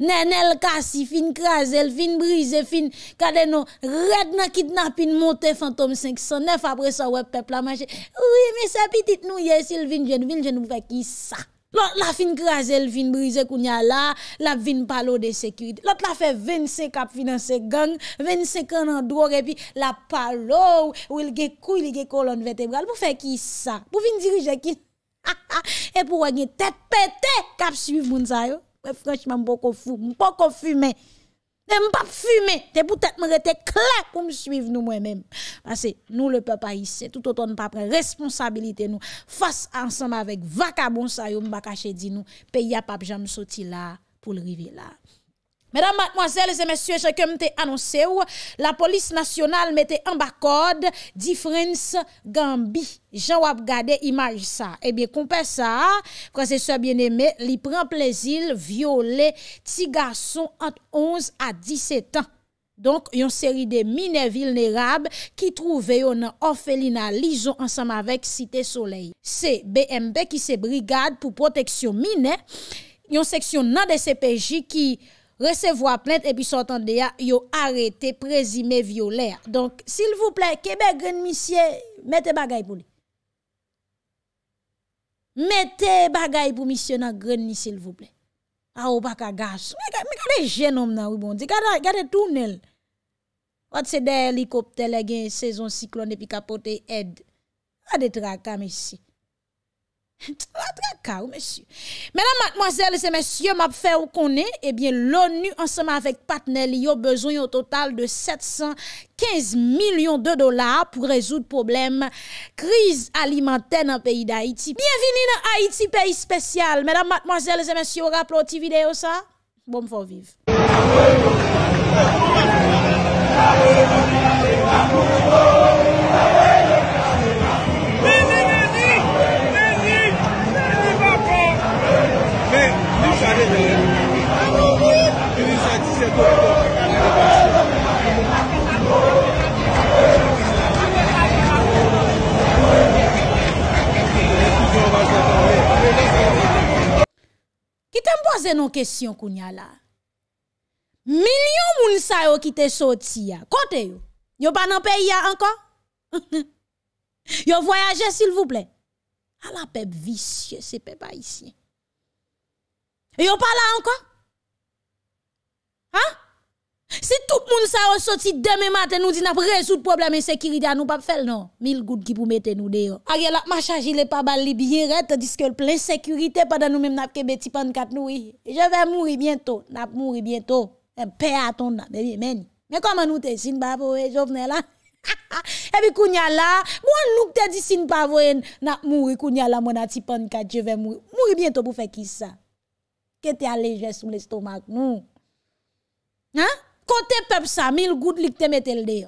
Ne nel kasi fin kraze, fin brize, fin kade nou red na kidnapin monte fantom 509 apre sa web pepla manche. Oui, mi se pitit nou ye sil vin jen, vin jen pou fe ki sa. Lot la fin kraze, fin brize koun ya la, la vin palo de sekurite. Lot la fe ven se kap finanse gang, ven se kanan droge, epi la palo ou il ge kou, il ge kolon vertebral. Pou fe ki sa? Pou vin dirije ki? [laughs] E pou wagnye tet pete kap suiv moun zayon. franchement, beaucoup fumé, beaucoup fumé. n'aime pas fumé, c'est peut-être me clair pour me suivre nous mêmes Parce que nous, le peuple haïtien, tout autant ne pas prendre responsabilité nous. Face ensemble avec vacabon ça, nous pas cacher, dit nous, pays a pas jamais sorti là pour le river là. Madame, mademoiselles et messieurs, chèkèm te annonse ou, la polis nationale mette en bakode Difference Gambi. Jan wap gade imaj sa. Ebyè, eh kompe sa, kwa se soye bien eme, li pren plezil viole ti gason ant 11 a 17 an. Donk, yon seri de mine vilnerab ki trouve yon an ofelina li zon ansam avek site solei. Se BNB ki se brigade pou proteksyon mine, yon seksyon nan de CPJ ki Recevwa plente epi sotande ya, yo arete prezime violea. Donk, silvouple, kebe gren misye, mette bagay pou li. Mette bagay pou misye nan gren ni silvouple. A ah, ou baka gas. Mi gade jenom nan wibondi, gade tunel. Wad se de helikoptele gen sezon siklon epi kapote ed. Wad etra kam esi. Mwenan matmwazel e se mwensyo Mwap fe ou konen eh Ebyen l'ONU ansama avek patnel Yo bezoyon total de 715 milyon de dolar Pou rezoud problem Kriz alimenten an peyi da Haiti Bienveni nan Haiti peyi spesyal Mwenan matmwazel e se mwensyo Rapplotivideyo sa Bon fowiv Mwenan matmwazel e se mwensyo question qu'on y a là. Million moun sa yo qui te sorti ya. Kote yo. Yo pas dans pays ya encore? [laughs] yo voyager s'il vous plaît. A ah, la pep vicieux, c'est pep haïtien. Yo pas là encore? Hein? Si tout moun sa ou soti deme maten nou di nap resout probleme sekirite anou pap fel nou. Non. Mil gout ki pou meten nou deyo. A ah, ye la, macha jile pa bali biyeret. Tadis ke l plen sekirite padan nou menm nap kebe tipan kat nou. Je ve mouri bientou. Nap mouri bientou. En eh, pe aton nan. Eh, men men. Men koman nou te sinbapo e jovnen la. E bi kounya la. Moun nou te di sinbapo en. Nap mouri kounya la moun a tipan kat je ve mouri. Mouri bientou pou fe kisa. Ke te aleje sou lestomak nou. Nan? Côté peuple ça, mille gouttes li te mette le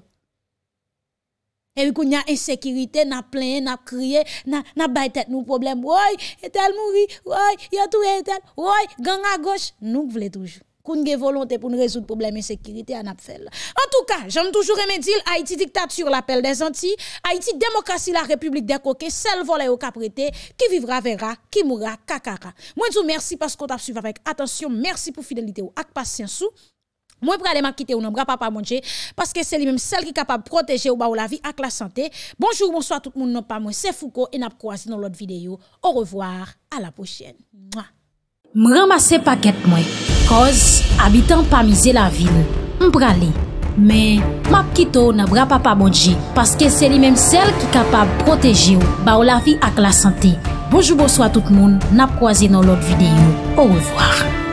Et puis, il y a insécurité, n'a plein, n'a crié, n'a n'a tête nous problème. Ouais, et elle mouri, ouais, y a tout et tel, ouais, gang à gauche, nous voulons toujours. Qu'on ait volonté pour nous résoudre problème insécurité à Napfel. En tout cas, j'aime toujours aimer dire Haïti dictature, l'appel des Antilles, Haïti démocratie, la République des coquets, seul volée au caprété, qui vivra verra, qui mourra kakara. Moi, je vous parce qu'on t'a suivi avec attention, merci pour fidélité ou avec patience. Mwen preleman kite ou nan bra papamonje Paske se li menm sel ki kapab proteje ou ba ou la vi ak la sante Bonjour, bonsoit tout moun nan pa mwen Se fouko e nap kouazi nan lot videyo Au revoir, a la pochene Mwen ramase paket mwen Koz, abitan pa mize la vil Mwen preleman Mwen preleman Mwen preleman Mwen preleman Mwen preleman Mwen preleman